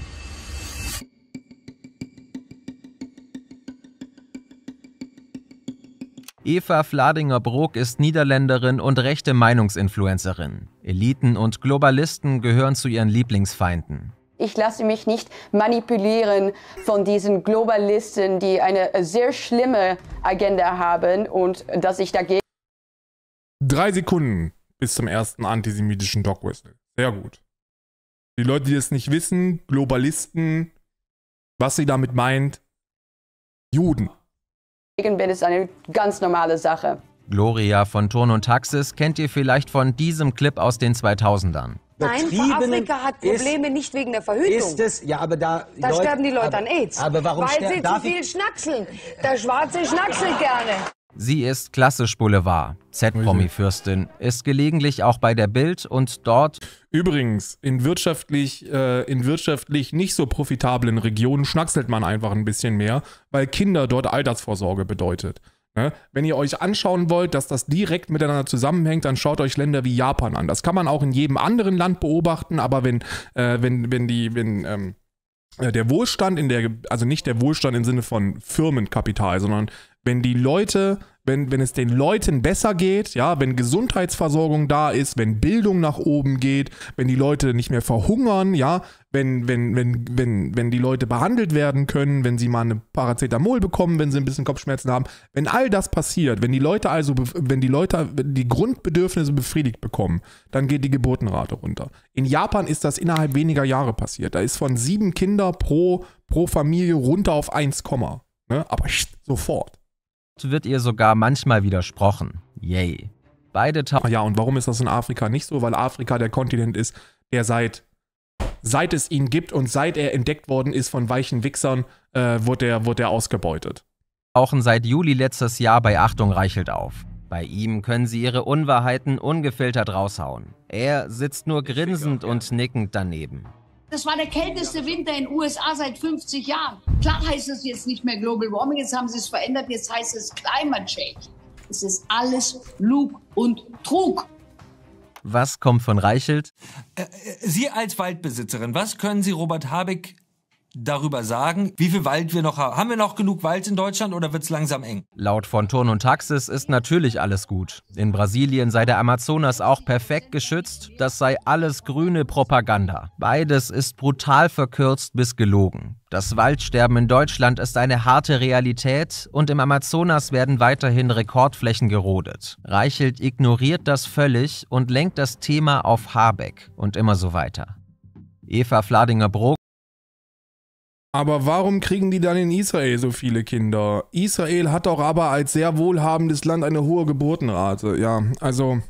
Eva Fladinger-Brook ist Niederländerin und rechte Meinungsinfluencerin. Eliten und Globalisten gehören zu ihren Lieblingsfeinden. Ich lasse mich nicht manipulieren von diesen Globalisten, die eine sehr schlimme Agenda haben und dass ich dagegen. Drei Sekunden bis zum ersten antisemitischen Dog Whistle. Sehr gut. Die Leute, die es nicht wissen, Globalisten, was sie damit meint, Juden bin, ist eine ganz normale Sache. Gloria von Turn und Taxis kennt ihr vielleicht von diesem Clip aus den 2000ern. Nein, Afrika hat Probleme ist, nicht wegen der Verhütung. Ist es, ja, aber da. Da Leute, sterben die Leute aber, an AIDS. Aber warum Weil sie zu viel schnackseln. Der Schwarze schnackselt gerne. Sie ist klassisch Boulevard. Z-Promi-Fürstin ist gelegentlich auch bei der Bild und dort. Übrigens, in wirtschaftlich, äh, in wirtschaftlich nicht so profitablen Regionen schnackselt man einfach ein bisschen mehr, weil Kinder dort Altersvorsorge bedeutet. Ne? Wenn ihr euch anschauen wollt, dass das direkt miteinander zusammenhängt, dann schaut euch Länder wie Japan an. Das kann man auch in jedem anderen Land beobachten, aber wenn, äh, wenn, wenn die, wenn, ähm, äh, der Wohlstand in der, also nicht der Wohlstand im Sinne von Firmenkapital, sondern wenn die Leute, wenn, wenn es den Leuten besser geht, ja, wenn Gesundheitsversorgung da ist, wenn Bildung nach oben geht, wenn die Leute nicht mehr verhungern, ja, wenn, wenn, wenn, wenn, wenn die Leute behandelt werden können, wenn sie mal eine Paracetamol bekommen, wenn sie ein bisschen Kopfschmerzen haben, wenn all das passiert, wenn die Leute also, wenn die Leute die Grundbedürfnisse befriedigt bekommen, dann geht die Geburtenrate runter. In Japan ist das innerhalb weniger Jahre passiert. Da ist von sieben Kinder pro, pro Familie runter auf 1, ne? aber sofort wird ihr sogar manchmal widersprochen. Yay. Beide Ach Ja, und warum ist das in Afrika nicht so? Weil Afrika der Kontinent ist, der seit, seit es ihn gibt und seit er entdeckt worden ist von weichen Wichsern, äh, wurde, er, wurde er ausgebeutet. Tauchen seit Juli letztes Jahr bei Achtung Reichelt auf. Bei ihm können sie ihre Unwahrheiten ungefiltert raushauen. Er sitzt nur grinsend und nickend daneben. Das war der kälteste Winter in den USA seit 50 Jahren. Klar heißt es jetzt nicht mehr Global Warming, jetzt haben sie es verändert, jetzt heißt es Climate Change. Es ist alles Lug und Trug. Was kommt von Reichelt? Äh, äh, sie als Waldbesitzerin, was können Sie Robert Habeck darüber sagen, wie viel Wald wir noch haben. Haben wir noch genug Wald in Deutschland oder wird es langsam eng? Laut von Turn und Taxis ist natürlich alles gut. In Brasilien sei der Amazonas auch perfekt geschützt, das sei alles grüne Propaganda. Beides ist brutal verkürzt bis gelogen. Das Waldsterben in Deutschland ist eine harte Realität und im Amazonas werden weiterhin Rekordflächen gerodet. Reichelt ignoriert das völlig und lenkt das Thema auf Habeck und immer so weiter. Eva Fladinger-Brock aber warum kriegen die dann in Israel so viele Kinder? Israel hat doch aber als sehr wohlhabendes Land eine hohe Geburtenrate. Ja, also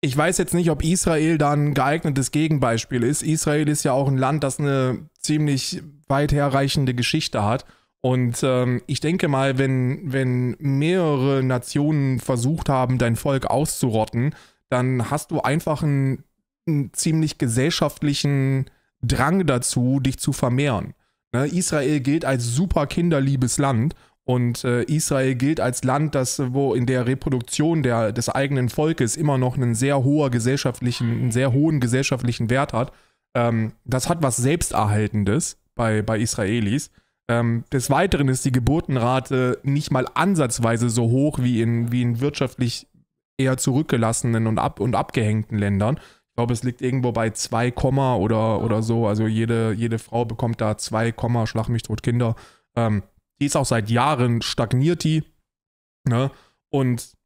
ich weiß jetzt nicht, ob Israel da ein geeignetes Gegenbeispiel ist. Israel ist ja auch ein Land, das eine ziemlich weit herreichende Geschichte hat. Und ähm, ich denke mal, wenn, wenn mehrere Nationen versucht haben, dein Volk auszurotten, dann hast du einfach einen, einen ziemlich gesellschaftlichen Drang dazu, dich zu vermehren. Ne, Israel gilt als super kinderliebes Land und äh, Israel gilt als Land, das, äh, wo in der Reproduktion der, des eigenen Volkes immer noch einen sehr hoher gesellschaftlichen, einen sehr hohen gesellschaftlichen Wert hat. Ähm, das hat was Selbsterhaltendes bei, bei Israelis. Ähm, des Weiteren ist die Geburtenrate nicht mal ansatzweise so hoch wie in, wie in wirtschaftlich eher zurückgelassenen und, ab, und abgehängten Ländern. Ich glaube, es liegt irgendwo bei 2, oder, oder so. Also jede, jede Frau bekommt da 2, Schlag mich tot Kinder. Ähm, die ist auch seit Jahren stagniert die. Ne? Und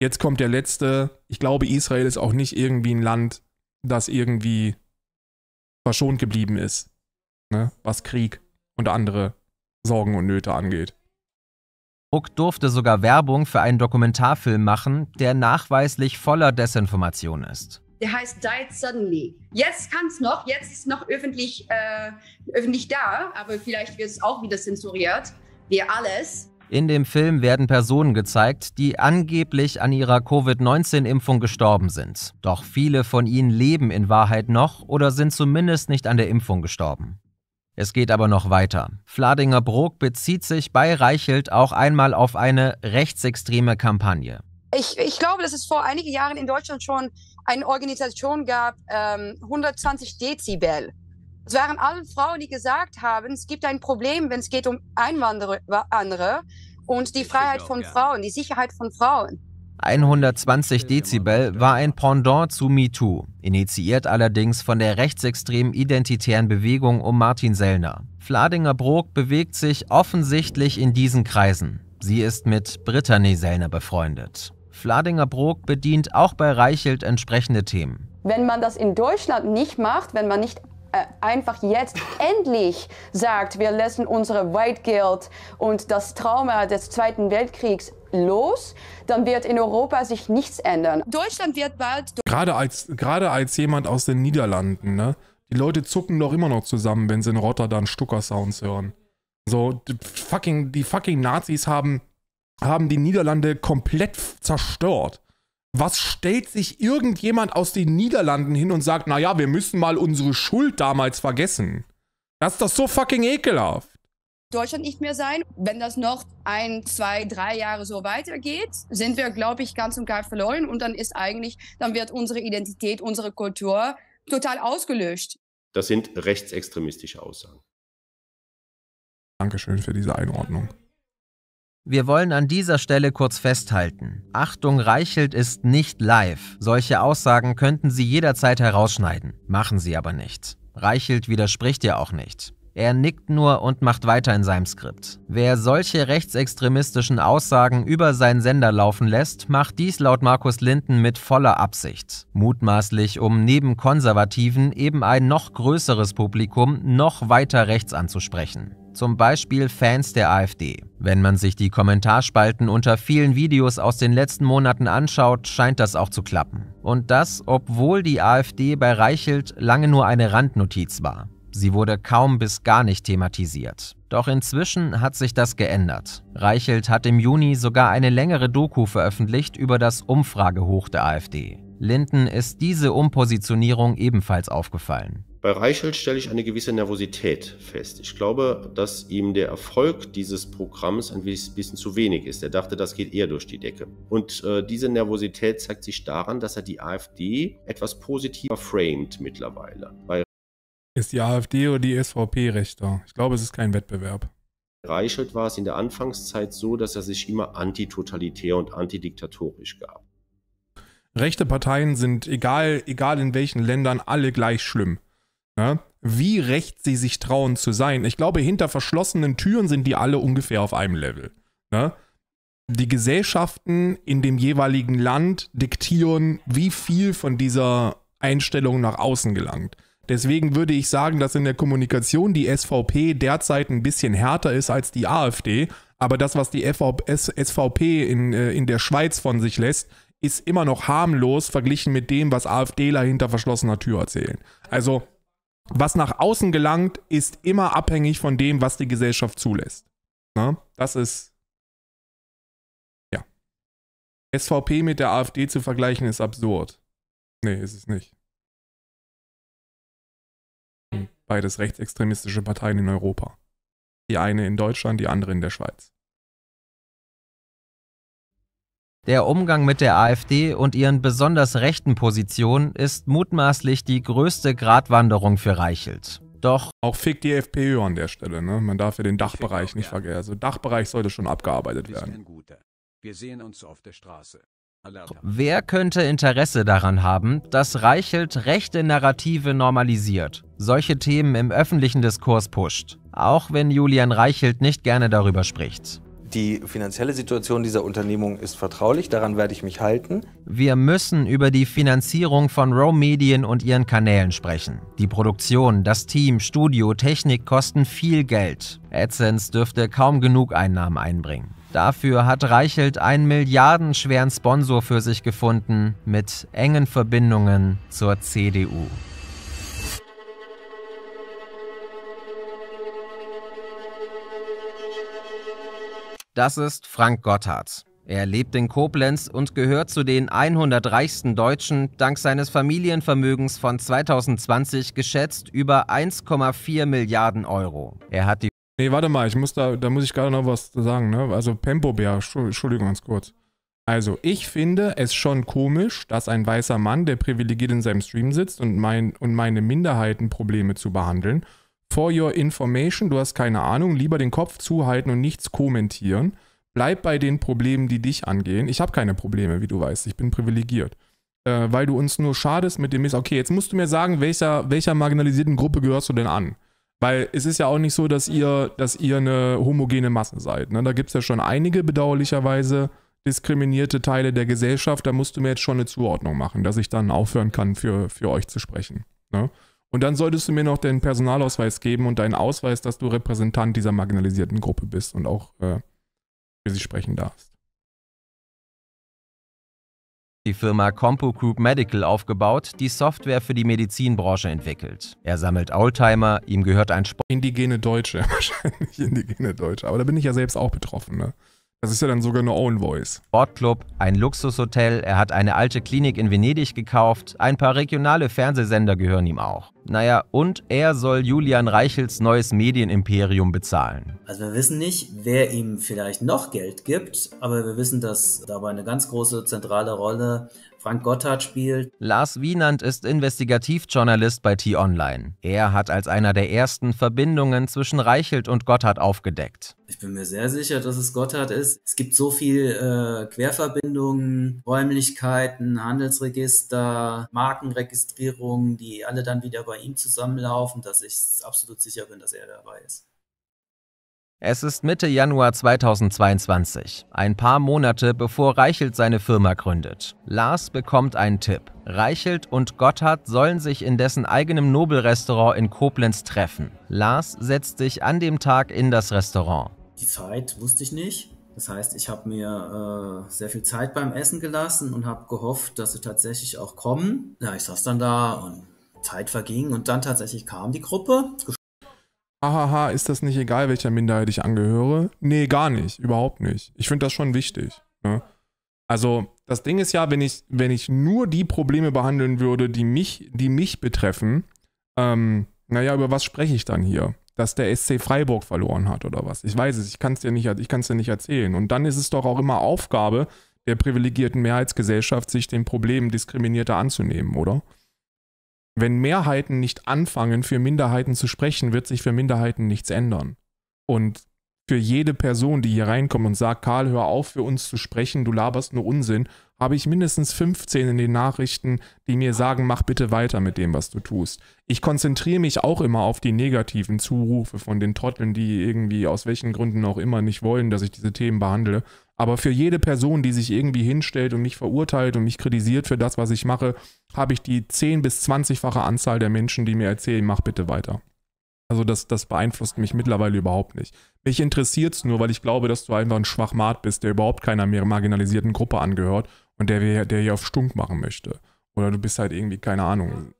jetzt kommt der letzte. Ich glaube, Israel ist auch nicht irgendwie ein Land, das irgendwie verschont geblieben ist. Ne? Was Krieg und andere Sorgen und Nöte angeht. Ruck durfte sogar Werbung für einen Dokumentarfilm machen, der nachweislich voller Desinformation ist der heißt Died Suddenly. Jetzt kann es noch, jetzt ist es noch öffentlich, äh, öffentlich da, aber vielleicht wird es auch wieder zensuriert, Wir alles. In dem Film werden Personen gezeigt, die angeblich an ihrer Covid-19-Impfung gestorben sind. Doch viele von ihnen leben in Wahrheit noch oder sind zumindest nicht an der Impfung gestorben. Es geht aber noch weiter. Fladinger Brog bezieht sich bei Reichelt auch einmal auf eine rechtsextreme Kampagne. Ich, ich glaube, das ist vor einigen Jahren in Deutschland schon eine Organisation gab, ähm, 120 Dezibel. Es waren alle Frauen, die gesagt haben, es gibt ein Problem, wenn es geht um Einwanderer und die Freiheit von Frauen, die Sicherheit von Frauen. 120 Dezibel war ein Pendant zu MeToo, initiiert allerdings von der rechtsextremen identitären Bewegung um Martin Sellner. Fladinger Brog bewegt sich offensichtlich in diesen Kreisen. Sie ist mit Brittany Sellner befreundet. Fladinger Brog bedient auch bei Reichelt entsprechende Themen. Wenn man das in Deutschland nicht macht, wenn man nicht äh, einfach jetzt endlich sagt, wir lassen unsere Weitgeld und das Trauma des Zweiten Weltkriegs los, dann wird in Europa sich nichts ändern. Deutschland wird bald... Gerade als, gerade als jemand aus den Niederlanden, ne? Die Leute zucken doch immer noch zusammen, wenn sie in Rotterdam Stucker-Sounds hören. So, die fucking, die fucking Nazis haben haben die Niederlande komplett zerstört. Was stellt sich irgendjemand aus den Niederlanden hin und sagt, naja, wir müssen mal unsere Schuld damals vergessen? Das ist doch so fucking ekelhaft. Deutschland nicht mehr sein. Wenn das noch ein, zwei, drei Jahre so weitergeht, sind wir, glaube ich, ganz und gar verloren. Und dann ist eigentlich, dann wird unsere Identität, unsere Kultur total ausgelöscht. Das sind rechtsextremistische Aussagen. Dankeschön für diese Einordnung. Wir wollen an dieser Stelle kurz festhalten. Achtung, Reichelt ist nicht live. Solche Aussagen könnten Sie jederzeit herausschneiden. Machen Sie aber nicht. Reichelt widerspricht ja auch nicht. Er nickt nur und macht weiter in seinem Skript. Wer solche rechtsextremistischen Aussagen über seinen Sender laufen lässt, macht dies laut Markus Linden mit voller Absicht. Mutmaßlich, um neben Konservativen eben ein noch größeres Publikum noch weiter rechts anzusprechen zum Beispiel Fans der AfD. Wenn man sich die Kommentarspalten unter vielen Videos aus den letzten Monaten anschaut, scheint das auch zu klappen. Und das, obwohl die AfD bei Reichelt lange nur eine Randnotiz war. Sie wurde kaum bis gar nicht thematisiert. Doch inzwischen hat sich das geändert. Reichelt hat im Juni sogar eine längere Doku veröffentlicht über das Umfragehoch der AfD. Linden ist diese Umpositionierung ebenfalls aufgefallen. Bei Reichelt stelle ich eine gewisse Nervosität fest. Ich glaube, dass ihm der Erfolg dieses Programms ein bisschen zu wenig ist. Er dachte, das geht eher durch die Decke. Und äh, diese Nervosität zeigt sich daran, dass er die AfD etwas positiver framed mittlerweile. Bei ist die AfD oder die SVP rechter? Ich glaube, es ist kein Wettbewerb. Reichelt war es in der Anfangszeit so, dass er sich immer antitotalitär und antidiktatorisch gab. Rechte Parteien sind, egal, egal in welchen Ländern, alle gleich schlimm. Ja? Wie recht sie sich trauen zu sein. Ich glaube, hinter verschlossenen Türen sind die alle ungefähr auf einem Level. Ja? Die Gesellschaften in dem jeweiligen Land diktieren, wie viel von dieser Einstellung nach außen gelangt. Deswegen würde ich sagen, dass in der Kommunikation die SVP derzeit ein bisschen härter ist als die AfD. Aber das, was die SVP in, äh, in der Schweiz von sich lässt, ist immer noch harmlos verglichen mit dem, was AfDler hinter verschlossener Tür erzählen. Also was nach außen gelangt, ist immer abhängig von dem, was die Gesellschaft zulässt. Na, ne? das ist. Ja. SVP mit der AfD zu vergleichen ist absurd. Nee, ist es nicht. Beides rechtsextremistische Parteien in Europa. Die eine in Deutschland, die andere in der Schweiz. Der Umgang mit der AfD und ihren besonders rechten Positionen ist mutmaßlich die größte Gratwanderung für Reichelt. Doch. Auch fick die FPÖ an der Stelle, ne? Man darf ja den Dachbereich nicht vergessen. Also Dachbereich sollte schon abgearbeitet werden. Wer könnte Interesse daran haben, dass Reichelt rechte Narrative normalisiert, solche Themen im öffentlichen Diskurs pusht, auch wenn Julian Reichelt nicht gerne darüber spricht? Die finanzielle Situation dieser Unternehmung ist vertraulich, daran werde ich mich halten. Wir müssen über die Finanzierung von Row Medien und ihren Kanälen sprechen. Die Produktion, das Team, Studio, Technik kosten viel Geld. AdSense dürfte kaum genug Einnahmen einbringen. Dafür hat Reichelt einen milliardenschweren Sponsor für sich gefunden mit engen Verbindungen zur CDU. Das ist Frank Gotthard. Er lebt in Koblenz und gehört zu den 100 reichsten Deutschen, dank seines Familienvermögens von 2020 geschätzt über 1,4 Milliarden Euro. Er hat die. Nee, warte mal, ich muss da, da muss ich gerade noch was sagen, ne? Also Pempobär, Entschuldigung ganz kurz. Also, ich finde es schon komisch, dass ein weißer Mann, der privilegiert in seinem Stream sitzt und, mein, und meine Minderheitenprobleme zu behandeln, For your information, du hast keine Ahnung, lieber den Kopf zuhalten und nichts kommentieren. Bleib bei den Problemen, die dich angehen. Ich habe keine Probleme, wie du weißt. Ich bin privilegiert. Äh, weil du uns nur schadest mit dem Mist. Okay, jetzt musst du mir sagen, welcher, welcher marginalisierten Gruppe gehörst du denn an? Weil es ist ja auch nicht so, dass ihr, dass ihr eine homogene Masse seid. Ne? Da gibt es ja schon einige bedauerlicherweise diskriminierte Teile der Gesellschaft. Da musst du mir jetzt schon eine Zuordnung machen, dass ich dann aufhören kann, für, für euch zu sprechen. Ne? Und dann solltest du mir noch deinen Personalausweis geben und deinen Ausweis, dass du Repräsentant dieser marginalisierten Gruppe bist und auch äh, für sie sprechen darfst. Die Firma Compu Group Medical aufgebaut, die Software für die Medizinbranche entwickelt. Er sammelt Oldtimer, ihm gehört ein Sport. Indigene Deutsche, wahrscheinlich indigene Deutsche. Aber da bin ich ja selbst auch betroffen, ne? Das ist ja dann sogar eine Own Voice. Sportclub, ein Luxushotel, er hat eine alte Klinik in Venedig gekauft, ein paar regionale Fernsehsender gehören ihm auch. Naja, und er soll Julian Reichels neues Medienimperium bezahlen. Also wir wissen nicht, wer ihm vielleicht noch Geld gibt, aber wir wissen, dass dabei eine ganz große zentrale Rolle Frank Gotthard spielt. Lars Wienand ist Investigativjournalist bei T-Online. Er hat als einer der ersten Verbindungen zwischen Reichelt und Gotthard aufgedeckt. Ich bin mir sehr sicher, dass es Gotthard ist. Es gibt so viel äh, Querverbindungen, Räumlichkeiten, Handelsregister, Markenregistrierungen, die alle dann wieder bei ihm zusammenlaufen, dass ich absolut sicher bin, dass er dabei ist. Es ist Mitte Januar 2022, ein paar Monate bevor Reichelt seine Firma gründet. Lars bekommt einen Tipp. Reichelt und Gotthard sollen sich in dessen eigenem Nobelrestaurant in Koblenz treffen. Lars setzt sich an dem Tag in das Restaurant. Die Zeit wusste ich nicht. Das heißt, ich habe mir äh, sehr viel Zeit beim Essen gelassen und habe gehofft, dass sie tatsächlich auch kommen. Ja, ich saß dann da und Zeit verging und dann tatsächlich kam die Gruppe, hahaha, ist das nicht egal, welcher Minderheit ich angehöre? Nee, gar nicht, überhaupt nicht. Ich finde das schon wichtig. Ne? Also, das Ding ist ja, wenn ich, wenn ich nur die Probleme behandeln würde, die mich, die mich betreffen, ähm, naja, über was spreche ich dann hier? Dass der SC Freiburg verloren hat oder was? Ich weiß es, ich kann es dir, dir nicht erzählen. Und dann ist es doch auch immer Aufgabe der privilegierten Mehrheitsgesellschaft, sich den Problemen Diskriminierter anzunehmen, oder? Wenn Mehrheiten nicht anfangen, für Minderheiten zu sprechen, wird sich für Minderheiten nichts ändern. Und für jede Person, die hier reinkommt und sagt, Karl, hör auf, für uns zu sprechen, du laberst nur Unsinn, habe ich mindestens 15 in den Nachrichten, die mir sagen, mach bitte weiter mit dem, was du tust. Ich konzentriere mich auch immer auf die negativen Zurufe von den Trotteln, die irgendwie aus welchen Gründen auch immer nicht wollen, dass ich diese Themen behandle. Aber für jede Person, die sich irgendwie hinstellt und mich verurteilt und mich kritisiert für das, was ich mache, habe ich die 10 bis 20-fache Anzahl der Menschen, die mir erzählen, mach bitte weiter. Also das, das beeinflusst mich mittlerweile überhaupt nicht. Mich interessiert es nur, weil ich glaube, dass du einfach ein Schwachmat bist, der überhaupt keiner mehr marginalisierten Gruppe angehört und der, der hier auf Stunk machen möchte. Oder du bist halt irgendwie, keine Ahnung,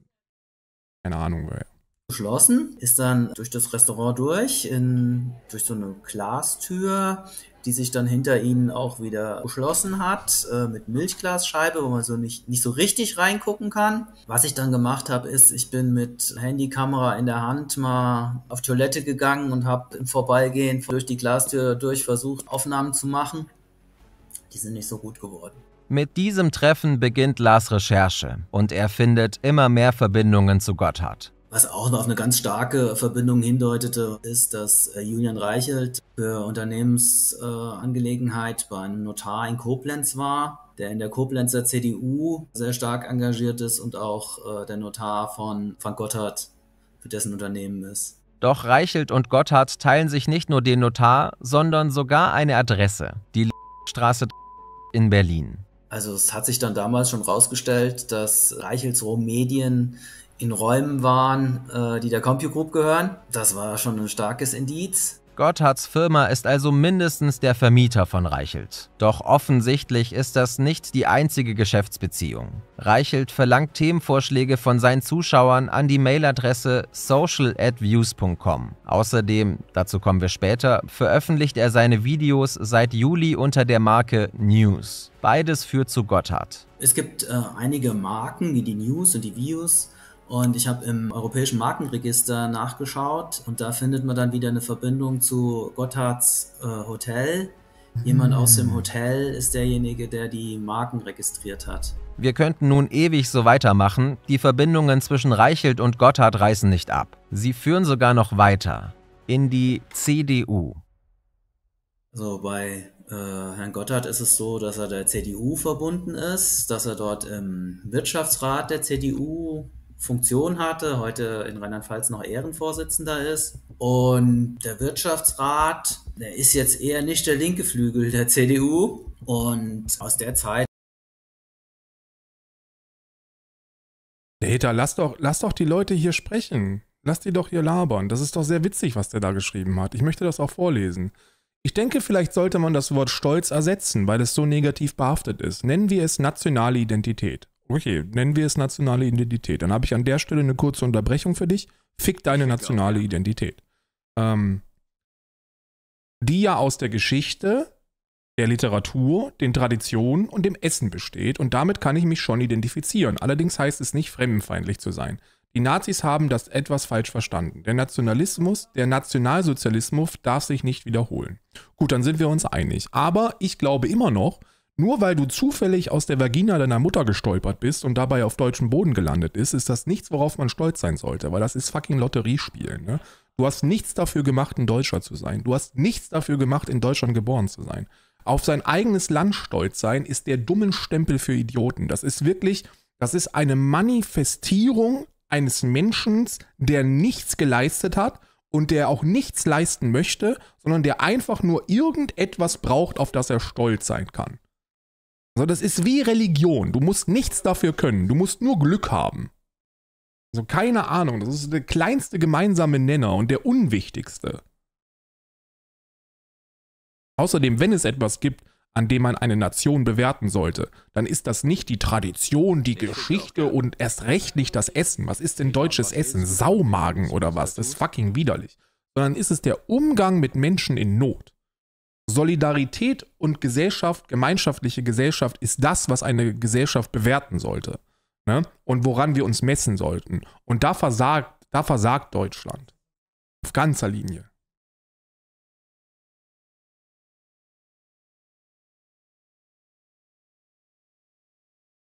keine Ahnung, wer geschlossen, ist dann durch das Restaurant durch, in, durch so eine Glastür, die sich dann hinter ihnen auch wieder geschlossen hat, äh, mit Milchglasscheibe, wo man so nicht, nicht so richtig reingucken kann. Was ich dann gemacht habe, ist, ich bin mit Handykamera in der Hand mal auf Toilette gegangen und habe im Vorbeigehen durch die Glastür durch versucht, Aufnahmen zu machen. Die sind nicht so gut geworden. Mit diesem Treffen beginnt Lars Recherche und er findet immer mehr Verbindungen zu Gotthard. Was auch auf eine ganz starke Verbindung hindeutete, ist, dass äh, Julian Reichelt für Unternehmensangelegenheit äh, bei einem Notar in Koblenz war, der in der Koblenzer CDU sehr stark engagiert ist und auch äh, der Notar von Frank Gotthard für dessen Unternehmen ist. Doch Reichelt und Gotthard teilen sich nicht nur den Notar, sondern sogar eine Adresse, die Straße in Berlin. Also es hat sich dann damals schon rausgestellt, dass Reichels Medien in Räumen waren, äh, die der CompuGroup gehören. Das war schon ein starkes Indiz. Gotthards Firma ist also mindestens der Vermieter von Reichelt. Doch offensichtlich ist das nicht die einzige Geschäftsbeziehung. Reichelt verlangt Themenvorschläge von seinen Zuschauern an die Mailadresse social@views.com. Außerdem, dazu kommen wir später, veröffentlicht er seine Videos seit Juli unter der Marke News. Beides führt zu Gotthard. Es gibt äh, einige Marken wie die News und die Views, und ich habe im Europäischen Markenregister nachgeschaut und da findet man dann wieder eine Verbindung zu Gotthards äh, Hotel. Jemand aus dem mhm. Hotel ist derjenige, der die Marken registriert hat. Wir könnten nun ewig so weitermachen. Die Verbindungen zwischen Reichelt und Gotthard reißen nicht ab. Sie führen sogar noch weiter. In die CDU. So, bei äh, Herrn Gotthard ist es so, dass er der CDU verbunden ist, dass er dort im Wirtschaftsrat der CDU Funktion hatte, heute in Rheinland-Pfalz noch Ehrenvorsitzender ist. Und der Wirtschaftsrat, der ist jetzt eher nicht der linke Flügel der CDU. Und aus der Zeit Peter, lass doch, lass doch die Leute hier sprechen. Lass die doch hier labern. Das ist doch sehr witzig, was der da geschrieben hat. Ich möchte das auch vorlesen. Ich denke, vielleicht sollte man das Wort Stolz ersetzen, weil es so negativ behaftet ist. Nennen wir es nationale Identität. Okay, nennen wir es nationale Identität. Dann habe ich an der Stelle eine kurze Unterbrechung für dich. Fick deine nationale Identität. Ähm, die ja aus der Geschichte, der Literatur, den Traditionen und dem Essen besteht. Und damit kann ich mich schon identifizieren. Allerdings heißt es nicht, fremdenfeindlich zu sein. Die Nazis haben das etwas falsch verstanden. Der Nationalismus, der Nationalsozialismus darf sich nicht wiederholen. Gut, dann sind wir uns einig. Aber ich glaube immer noch, nur weil du zufällig aus der Vagina deiner Mutter gestolpert bist und dabei auf deutschem Boden gelandet ist, ist das nichts, worauf man stolz sein sollte, weil das ist fucking Lotteriespielen. Ne? Du hast nichts dafür gemacht, ein Deutscher zu sein. Du hast nichts dafür gemacht, in Deutschland geboren zu sein. Auf sein eigenes Land stolz sein ist der dummen Stempel für Idioten. Das ist wirklich, das ist eine Manifestierung eines Menschen, der nichts geleistet hat und der auch nichts leisten möchte, sondern der einfach nur irgendetwas braucht, auf das er stolz sein kann. So, das ist wie Religion. Du musst nichts dafür können. Du musst nur Glück haben. So, keine Ahnung. Das ist der kleinste gemeinsame Nenner und der unwichtigste. Außerdem, wenn es etwas gibt, an dem man eine Nation bewerten sollte, dann ist das nicht die Tradition, die Geschichte und erst recht nicht das Essen. Was ist denn deutsches Essen? Saumagen oder was? Das ist fucking widerlich. Sondern ist es der Umgang mit Menschen in Not. Solidarität und Gesellschaft, gemeinschaftliche Gesellschaft ist das, was eine Gesellschaft bewerten sollte. Ne? Und woran wir uns messen sollten. Und da versagt, da versagt Deutschland. Auf ganzer Linie.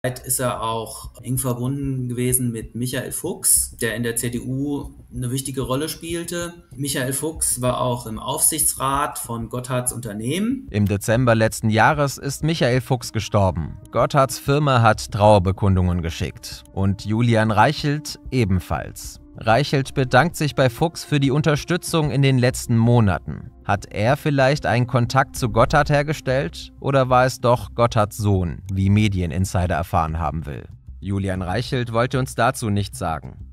Zeit ist er auch eng verbunden gewesen mit Michael Fuchs, der in der CDU eine wichtige Rolle spielte. Michael Fuchs war auch im Aufsichtsrat von Gotthards Unternehmen. Im Dezember letzten Jahres ist Michael Fuchs gestorben. Gotthards Firma hat Trauerbekundungen geschickt. Und Julian Reichelt ebenfalls. Reichelt bedankt sich bei Fuchs für die Unterstützung in den letzten Monaten. Hat er vielleicht einen Kontakt zu Gotthard hergestellt oder war es doch Gotthards Sohn, wie Medieninsider erfahren haben will? Julian Reichelt wollte uns dazu nichts sagen.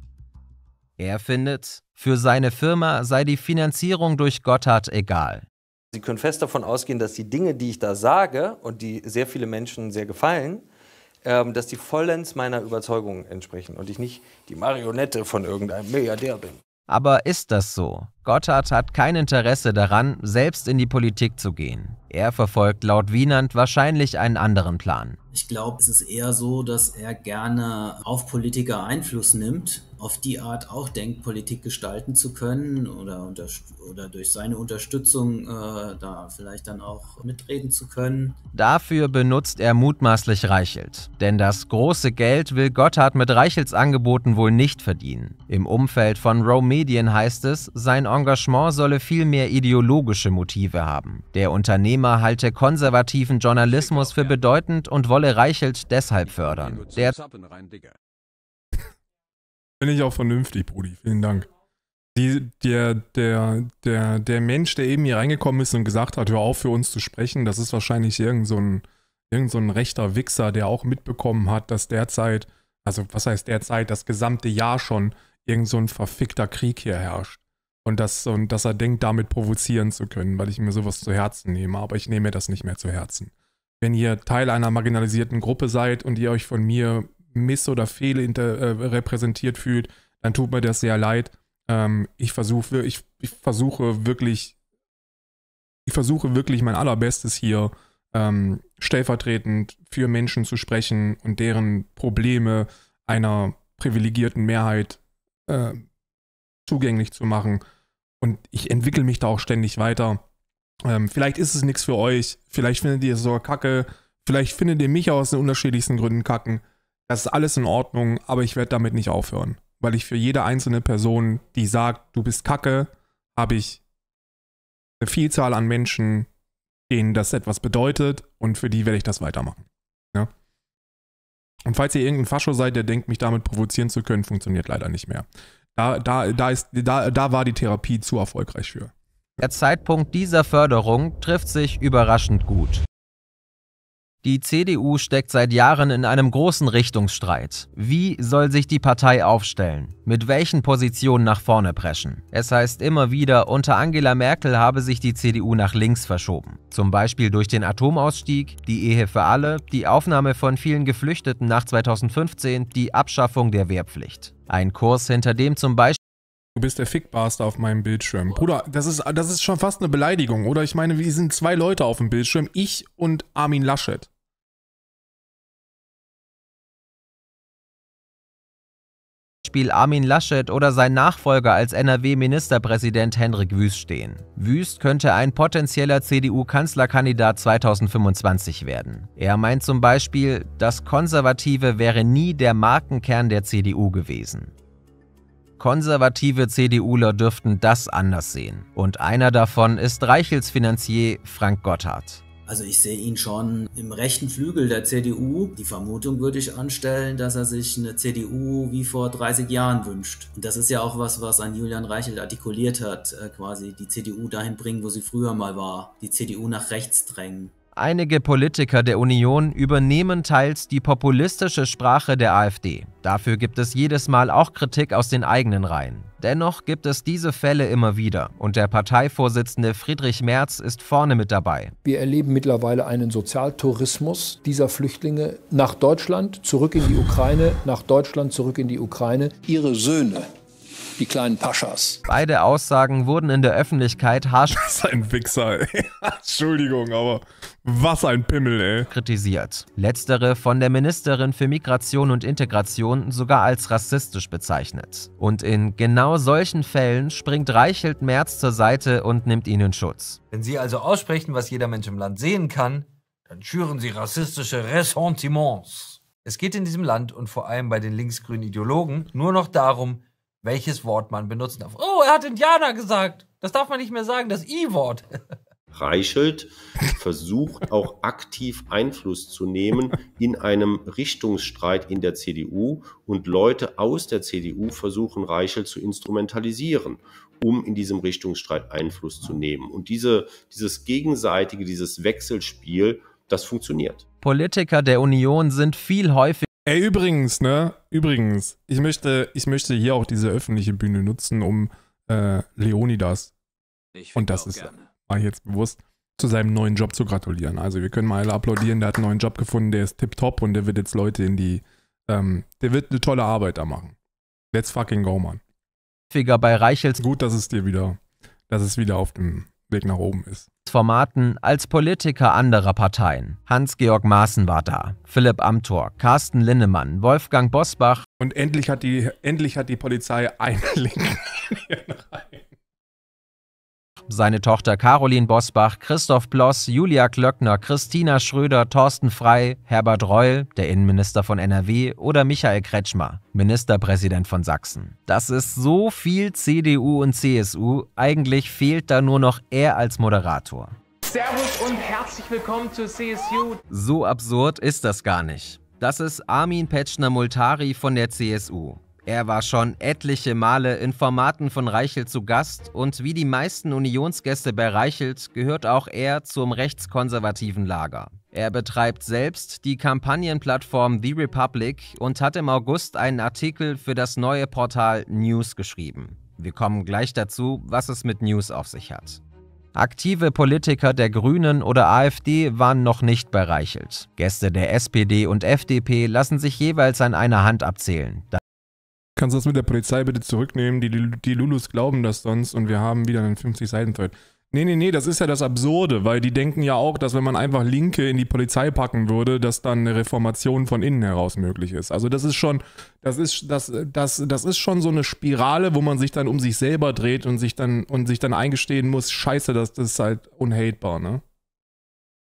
Er findet, für seine Firma sei die Finanzierung durch Gotthard egal. Sie können fest davon ausgehen, dass die Dinge, die ich da sage und die sehr viele Menschen sehr gefallen, ähm, dass die vollends meiner Überzeugung entsprechen und ich nicht die Marionette von irgendeinem Milliardär bin. Aber ist das so? Gotthard hat kein Interesse daran, selbst in die Politik zu gehen. Er verfolgt laut Wienand wahrscheinlich einen anderen Plan. Ich glaube, es ist eher so, dass er gerne auf Politiker Einfluss nimmt auf die Art auch denkt, Politik gestalten zu können oder, oder durch seine Unterstützung äh, da vielleicht dann auch mitreden zu können. Dafür benutzt er mutmaßlich Reichelt. Denn das große Geld will Gotthard mit Reichels Angeboten wohl nicht verdienen. Im Umfeld von Rome Medien heißt es, sein Engagement solle viel mehr ideologische Motive haben. Der Unternehmer halte konservativen Journalismus für bedeutend und wolle Reichelt deshalb fördern. Der Finde ich auch vernünftig, Brudi. Vielen Dank. Die, der, der, der, der Mensch, der eben hier reingekommen ist und gesagt hat, hör auf für uns zu sprechen, das ist wahrscheinlich irgend so ein, irgend so ein rechter Wichser, der auch mitbekommen hat, dass derzeit, also was heißt derzeit, das gesamte Jahr schon irgend so ein verfickter Krieg hier herrscht. Und, das, und dass er denkt, damit provozieren zu können, weil ich mir sowas zu Herzen nehme, aber ich nehme mir das nicht mehr zu Herzen. Wenn ihr Teil einer marginalisierten Gruppe seid und ihr euch von mir miss- oder fehlrepräsentiert äh, fühlt, dann tut mir das sehr leid. Ähm, ich, versuch, ich, ich versuche wirklich, ich versuche wirklich mein allerbestes hier ähm, stellvertretend für Menschen zu sprechen und deren Probleme einer privilegierten Mehrheit äh, zugänglich zu machen. Und ich entwickle mich da auch ständig weiter. Ähm, vielleicht ist es nichts für euch, vielleicht findet ihr es sogar kacke, vielleicht findet ihr mich aus den unterschiedlichsten Gründen kacken. Das ist alles in Ordnung, aber ich werde damit nicht aufhören. Weil ich für jede einzelne Person, die sagt, du bist Kacke, habe ich eine Vielzahl an Menschen, denen das etwas bedeutet und für die werde ich das weitermachen. Ja? Ne? Und falls ihr irgendein Fascho seid, der denkt, mich damit provozieren zu können, funktioniert leider nicht mehr. Da, da, da, ist, da, da war die Therapie zu erfolgreich für. Der Zeitpunkt dieser Förderung trifft sich überraschend gut. Die CDU steckt seit Jahren in einem großen Richtungsstreit. Wie soll sich die Partei aufstellen? Mit welchen Positionen nach vorne preschen? Es heißt immer wieder, unter Angela Merkel habe sich die CDU nach links verschoben. Zum Beispiel durch den Atomausstieg, die Ehe für alle, die Aufnahme von vielen Geflüchteten nach 2015, die Abschaffung der Wehrpflicht. Ein Kurs, hinter dem zum Beispiel Du bist der Fickbarste auf meinem Bildschirm. Bruder, das ist, das ist schon fast eine Beleidigung, oder? Ich meine, wir sind zwei Leute auf dem Bildschirm, ich und Armin Laschet. Beispiel Armin Laschet oder sein Nachfolger als NRW-Ministerpräsident Henrik Wüst stehen. Wüst könnte ein potenzieller CDU-Kanzlerkandidat 2025 werden. Er meint zum Beispiel, das Konservative wäre nie der Markenkern der CDU gewesen. Konservative CDUler dürften das anders sehen. Und einer davon ist Reichels Finanzier Frank Gotthardt. Also ich sehe ihn schon im rechten Flügel der CDU. Die Vermutung würde ich anstellen, dass er sich eine CDU wie vor 30 Jahren wünscht. Und das ist ja auch was, was an Julian Reichelt artikuliert hat, äh, quasi die CDU dahin bringen, wo sie früher mal war, die CDU nach rechts drängen. Einige Politiker der Union übernehmen teils die populistische Sprache der AfD. Dafür gibt es jedes Mal auch Kritik aus den eigenen Reihen. Dennoch gibt es diese Fälle immer wieder und der Parteivorsitzende Friedrich Merz ist vorne mit dabei. Wir erleben mittlerweile einen Sozialtourismus dieser Flüchtlinge nach Deutschland, zurück in die Ukraine, nach Deutschland, zurück in die Ukraine. Ihre Söhne die kleinen Paschas. Beide Aussagen wurden in der Öffentlichkeit harsch. Was ein Wichser, ey. Entschuldigung, aber was ein Pimmel, ey. Kritisiert. Letztere von der Ministerin für Migration und Integration sogar als rassistisch bezeichnet. Und in genau solchen Fällen springt Reichelt Merz zur Seite und nimmt ihnen Schutz. Wenn Sie also aussprechen, was jeder Mensch im Land sehen kann, dann schüren Sie rassistische Ressentiments. Es geht in diesem Land und vor allem bei den linksgrünen Ideologen nur noch darum, welches Wort man benutzen darf. Oh, er hat Indianer gesagt. Das darf man nicht mehr sagen, das I-Wort. Reichelt versucht auch aktiv Einfluss zu nehmen in einem Richtungsstreit in der CDU und Leute aus der CDU versuchen Reichelt zu instrumentalisieren, um in diesem Richtungsstreit Einfluss zu nehmen. Und diese, dieses gegenseitige, dieses Wechselspiel, das funktioniert. Politiker der Union sind viel häufiger Ey, übrigens, ne? Übrigens, ich möchte, ich möchte hier auch diese öffentliche Bühne nutzen, um äh, Leonidas, und das ist gerne. war jetzt bewusst, zu seinem neuen Job zu gratulieren. Also wir können mal alle applaudieren, der hat einen neuen Job gefunden, der ist tipptopp und der wird jetzt Leute in die, ähm, der wird eine tolle Arbeit da machen. Let's fucking go, man. Finger bei Reichels. Gut, dass es dir wieder, dass es wieder auf dem Weg nach oben ist. Formaten als Politiker anderer Parteien. Hans-Georg Maaßen war da, Philipp Amthor, Carsten Linnemann, Wolfgang Bosbach. Und endlich hat die, endlich hat die Polizei einen Link. Seine Tochter Caroline Bosbach, Christoph Bloss, Julia Klöckner, Christina Schröder, Thorsten Frei, Herbert Reul, der Innenminister von NRW oder Michael Kretschmer, Ministerpräsident von Sachsen. Das ist so viel CDU und CSU, eigentlich fehlt da nur noch er als Moderator. Servus und herzlich willkommen zur CSU. So absurd ist das gar nicht. Das ist Armin Petschner-Multari von der CSU. Er war schon etliche Male in Formaten von Reichelt zu Gast und wie die meisten Unionsgäste bei Reichelt gehört auch er zum rechtskonservativen Lager. Er betreibt selbst die Kampagnenplattform The Republic und hat im August einen Artikel für das neue Portal News geschrieben. Wir kommen gleich dazu, was es mit News auf sich hat. Aktive Politiker der Grünen oder AfD waren noch nicht bei Reichelt. Gäste der SPD und FDP lassen sich jeweils an einer Hand abzählen. Kannst du das mit der Polizei bitte zurücknehmen? Die, die, Lulus glauben das sonst und wir haben wieder einen 50-Seiten-Thread. Nee, nee, nee, das ist ja das Absurde, weil die denken ja auch, dass wenn man einfach Linke in die Polizei packen würde, dass dann eine Reformation von innen heraus möglich ist. Also das ist schon, das ist, das, das, das ist schon so eine Spirale, wo man sich dann um sich selber dreht und sich dann und sich dann eingestehen muss, scheiße, das, das ist halt unhatebar, ne?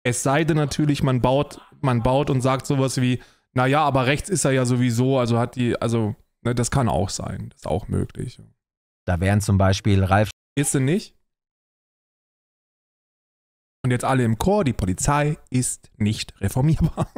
Es sei denn natürlich, man baut, man baut und sagt sowas wie, naja, aber rechts ist er ja sowieso, also hat die, also Ne, das kann auch sein. Das ist auch möglich. Da wären zum Beispiel Ralf. Ist sie nicht? Und jetzt alle im Chor, die Polizei ist nicht reformierbar.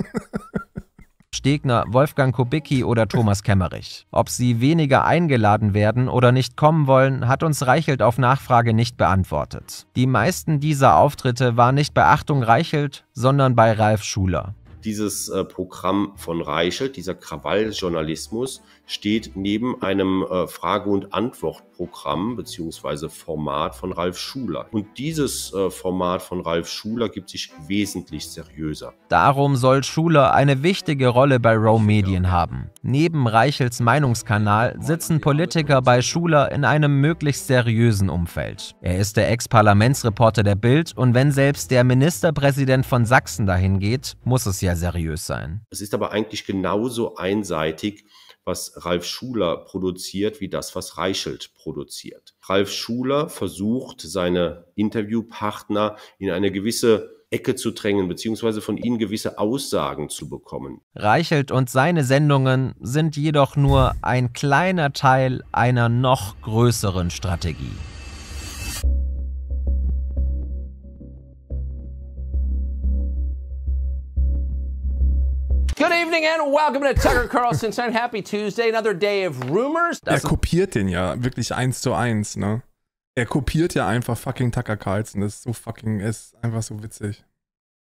Stegner, Wolfgang Kubicki oder Thomas Kemmerich. Ob sie weniger eingeladen werden oder nicht kommen wollen, hat uns Reichelt auf Nachfrage nicht beantwortet. Die meisten dieser Auftritte waren nicht bei Achtung Reichelt, sondern bei Ralf Schuler. Dieses äh, Programm von Reichelt, dieser Krawalljournalismus, steht neben einem äh, Frage- und Antwortprogramm bzw. Format von Ralf Schuler. Und dieses äh, Format von Ralf Schuler gibt sich wesentlich seriöser. Darum soll Schuler eine wichtige Rolle bei Row Medien haben. Neben Reichels Meinungskanal sitzen Politiker bei Schuler in einem möglichst seriösen Umfeld. Er ist der Ex-Parlamentsreporter der Bild und wenn selbst der Ministerpräsident von Sachsen dahin geht, muss es ja seriös sein. Es ist aber eigentlich genauso einseitig was Ralf Schuler produziert, wie das, was Reichelt produziert. Ralf Schuler versucht, seine Interviewpartner in eine gewisse Ecke zu drängen, beziehungsweise von ihnen gewisse Aussagen zu bekommen. Reichelt und seine Sendungen sind jedoch nur ein kleiner Teil einer noch größeren Strategie. evening and welcome to Tucker Carlson. Sign Happy Tuesday, another day of rumors. Das er kopiert den ja wirklich eins zu eins, ne? Er kopiert ja einfach fucking Tucker Carlson. Das ist so fucking, ist einfach so witzig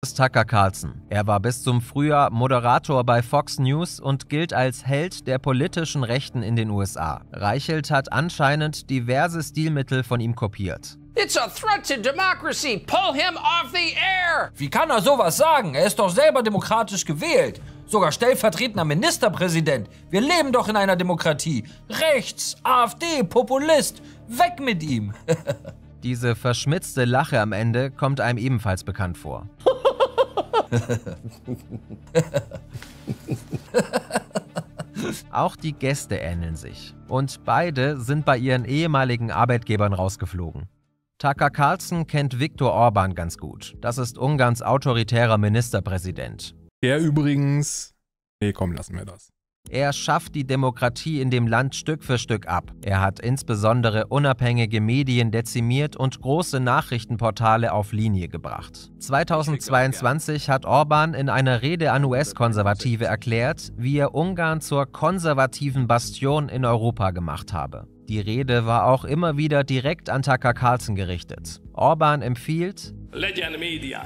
ist Tucker Carlson. Er war bis zum Frühjahr Moderator bei Fox News und gilt als Held der politischen Rechten in den USA. Reichelt hat anscheinend diverse Stilmittel von ihm kopiert. It's a threat to democracy. Pull him off the air. Wie kann er sowas sagen? Er ist doch selber demokratisch gewählt. Sogar stellvertretender Ministerpräsident. Wir leben doch in einer Demokratie. Rechts, AfD, Populist. Weg mit ihm. Diese verschmitzte Lache am Ende kommt einem ebenfalls bekannt vor. Auch die Gäste ähneln sich. Und beide sind bei ihren ehemaligen Arbeitgebern rausgeflogen. Taka Carlson kennt Viktor Orban ganz gut. Das ist Ungarns autoritärer Ministerpräsident. Der übrigens. Nee, komm, lassen wir das. Er schafft die Demokratie in dem Land Stück für Stück ab. Er hat insbesondere unabhängige Medien dezimiert und große Nachrichtenportale auf Linie gebracht. 2022 hat Orban in einer Rede an US-Konservative erklärt, wie er Ungarn zur konservativen Bastion in Europa gemacht habe. Die Rede war auch immer wieder direkt an Tucker Carlson gerichtet. Orban empfiehlt, Legend Media.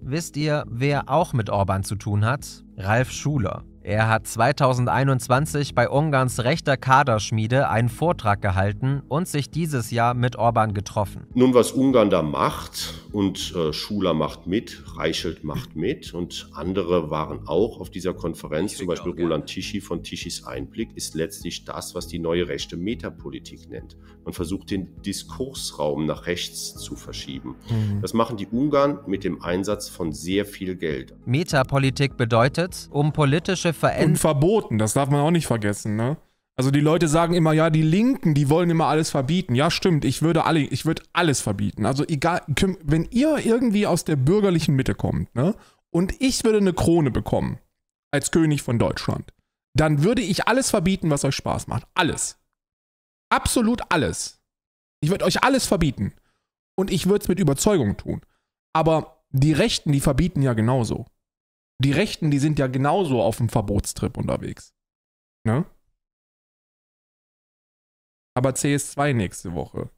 Wisst ihr, wer auch mit Orban zu tun hat? Ralf Schuler. Er hat 2021 bei Ungarns rechter Kaderschmiede einen Vortrag gehalten und sich dieses Jahr mit Orban getroffen. Nun, was Ungarn da macht und äh, Schuler macht mit, Reichelt macht mit und andere waren auch auf dieser Konferenz, zum Beispiel Roland Tischi von Tischis Einblick, ist letztlich das, was die neue rechte Metapolitik nennt. Man versucht den Diskursraum nach rechts zu verschieben. Mhm. Das machen die Ungarn mit dem Einsatz von sehr viel Geld. Metapolitik bedeutet, um politische Veränderungen. Und verboten, das darf man auch nicht vergessen, ne? Also die Leute sagen immer, ja, die Linken, die wollen immer alles verbieten. Ja, stimmt, ich würde alle, ich würde alles verbieten. Also egal, wenn ihr irgendwie aus der bürgerlichen Mitte kommt, ne? Und ich würde eine Krone bekommen als König von Deutschland, dann würde ich alles verbieten, was euch Spaß macht. Alles. Absolut alles. Ich würde euch alles verbieten. Und ich würde es mit Überzeugung tun. Aber die Rechten, die verbieten ja genauso. Die Rechten, die sind ja genauso auf dem Verbotstrip unterwegs. Ne? Aber CS2 nächste Woche.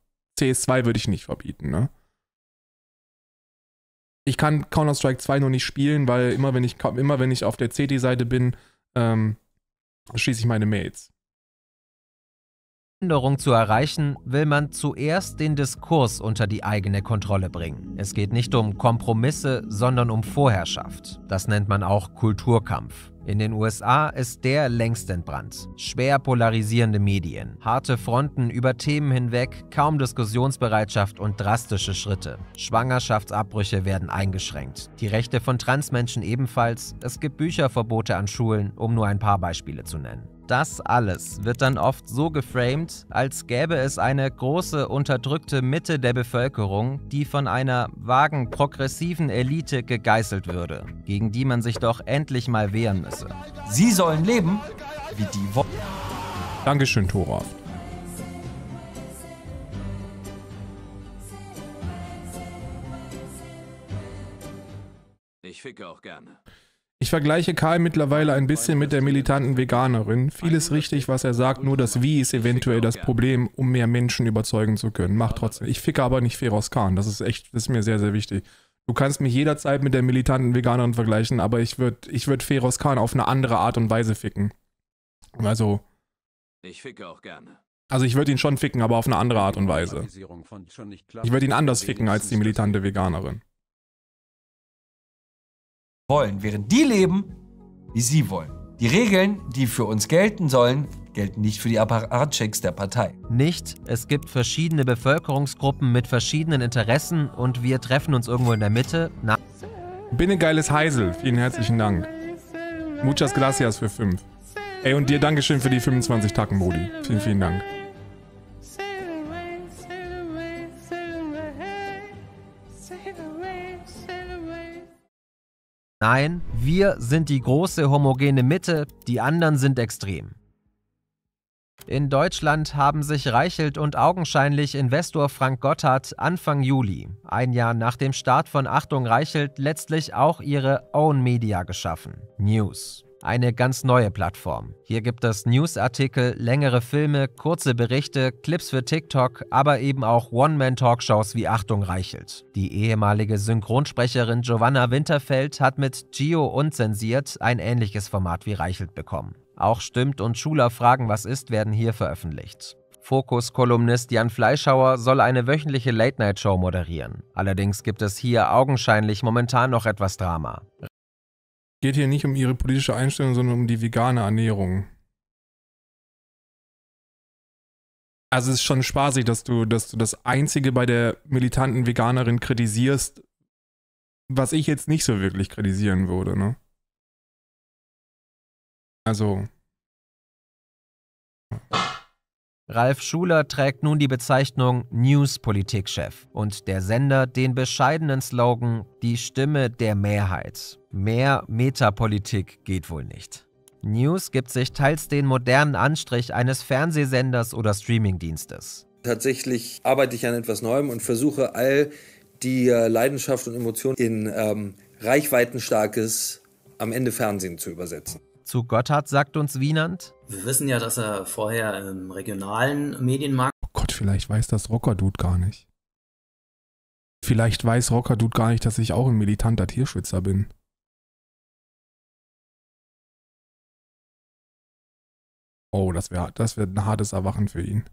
CS2 würde ich nicht verbieten, ne? Ich kann Counter-Strike 2 noch nicht spielen, weil immer wenn ich, immer wenn ich auf der cd seite bin, ähm, schieße ich meine Mails. Veränderung zu erreichen, will man zuerst den Diskurs unter die eigene Kontrolle bringen. Es geht nicht um Kompromisse, sondern um Vorherrschaft. Das nennt man auch Kulturkampf. In den USA ist der längst entbrannt. Schwer polarisierende Medien, harte Fronten über Themen hinweg, kaum Diskussionsbereitschaft und drastische Schritte. Schwangerschaftsabbrüche werden eingeschränkt. Die Rechte von Transmenschen ebenfalls. Es gibt Bücherverbote an Schulen, um nur ein paar Beispiele zu nennen. Das alles wird dann oft so geframed, als gäbe es eine große unterdrückte Mitte der Bevölkerung, die von einer vagen progressiven Elite gegeißelt würde, gegen die man sich doch endlich mal wehren müsse. Sie sollen leben, wie die wollen. Dankeschön, Thora. Ich ficke auch gerne. Ich vergleiche Karl mittlerweile ein bisschen mit der militanten Veganerin. Vieles richtig, was er sagt, nur das Wie ist eventuell das Problem, um mehr Menschen überzeugen zu können. Mach trotzdem. Ich ficke aber nicht Feroz Khan. Das ist echt, das ist mir sehr, sehr wichtig. Du kannst mich jederzeit mit der militanten Veganerin vergleichen, aber ich würde ich würd Feroz Khan auf eine andere Art und Weise ficken. Also. Ich ficke auch gerne. Also ich würde ihn schon ficken, aber auf eine andere Art und Weise. Ich würde ihn anders ficken als die militante Veganerin wollen, während die leben, wie sie wollen. Die Regeln, die für uns gelten sollen, gelten nicht für die Apparatchecks der Partei. Nicht, es gibt verschiedene Bevölkerungsgruppen mit verschiedenen Interessen und wir treffen uns irgendwo in der Mitte. Na Binnegeiles Heisel, vielen herzlichen Dank. Muchas gracias für 5. Ey, und dir Dankeschön für die 25 Tacken, Modi. Vielen, vielen Dank. Nein, wir sind die große homogene Mitte, die anderen sind extrem. In Deutschland haben sich Reichelt und augenscheinlich Investor Frank Gotthard Anfang Juli, ein Jahr nach dem Start von Achtung Reichelt, letztlich auch ihre Own Media geschaffen. News eine ganz neue Plattform. Hier gibt es Newsartikel, längere Filme, kurze Berichte, Clips für TikTok, aber eben auch One-Man-Talkshows wie Achtung Reichelt. Die ehemalige Synchronsprecherin Giovanna Winterfeld hat mit Gio unzensiert ein ähnliches Format wie Reichelt bekommen. Auch Stimmt und Schuler fragen, was ist, werden hier veröffentlicht. Fokus-Kolumnist Jan Fleischhauer soll eine wöchentliche Late-Night-Show moderieren. Allerdings gibt es hier augenscheinlich momentan noch etwas Drama geht hier nicht um ihre politische Einstellung, sondern um die vegane Ernährung. Also es ist schon spaßig, dass du, dass du das Einzige bei der militanten Veganerin kritisierst, was ich jetzt nicht so wirklich kritisieren würde, ne? Also. Ralf Schuler trägt nun die Bezeichnung News-Politikchef und der Sender den bescheidenen Slogan Die Stimme der Mehrheit. Mehr Metapolitik geht wohl nicht. News gibt sich teils den modernen Anstrich eines Fernsehsenders oder Streamingdienstes. Tatsächlich arbeite ich an etwas Neuem und versuche all die äh, Leidenschaft und Emotionen in ähm, reichweitenstarkes, am Ende Fernsehen zu übersetzen. Zu Gotthard sagt uns Wienand. Wir wissen ja, dass er vorher im regionalen Medienmarkt. Oh Gott, vielleicht weiß das Rockerdude gar nicht. Vielleicht weiß Rockerdude gar nicht, dass ich auch ein militanter Tierschützer bin. Oh, das wäre das wär ein hartes Erwachen für ihn.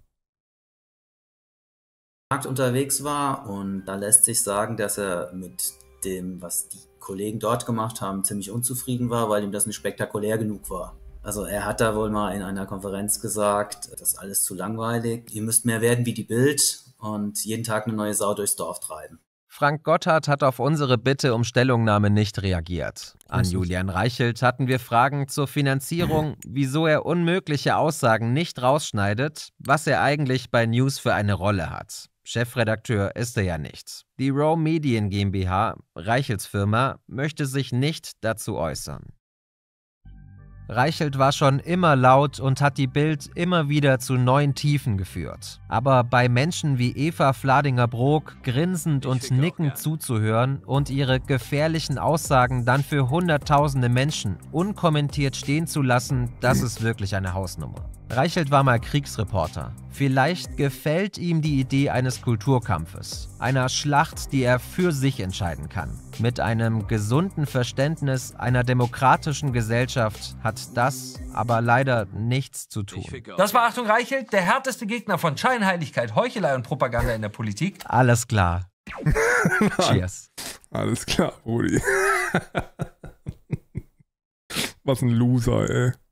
Markt unterwegs war und da lässt sich sagen, dass er mit dem, was die Kollegen dort gemacht haben, ziemlich unzufrieden war, weil ihm das nicht spektakulär genug war. Also er hat da wohl mal in einer Konferenz gesagt, das ist alles zu langweilig, ihr müsst mehr werden wie die Bild und jeden Tag eine neue Sau durchs Dorf treiben. Frank Gotthard hat auf unsere Bitte um Stellungnahme nicht reagiert. An Julian Reichelt hatten wir Fragen zur Finanzierung, wieso er unmögliche Aussagen nicht rausschneidet, was er eigentlich bei News für eine Rolle hat. Chefredakteur ist er ja nicht. Die Raw Medien GmbH, Reichels Firma, möchte sich nicht dazu äußern. Reichelt war schon immer laut und hat die Bild immer wieder zu neuen Tiefen geführt. Aber bei Menschen wie Eva Fladinger-Brog grinsend und nickend zuzuhören und ihre gefährlichen Aussagen dann für hunderttausende Menschen unkommentiert stehen zu lassen, das hm. ist wirklich eine Hausnummer. Reichelt war mal Kriegsreporter. Vielleicht gefällt ihm die Idee eines Kulturkampfes, einer Schlacht, die er für sich entscheiden kann. Mit einem gesunden Verständnis einer demokratischen Gesellschaft hat das aber leider nichts zu tun. Das war Achtung Reichelt, der härteste Gegner von Scheinheiligkeit, Heuchelei und Propaganda in der Politik. Alles klar. Cheers. Alles klar, Rudi. Was ein Loser, ey.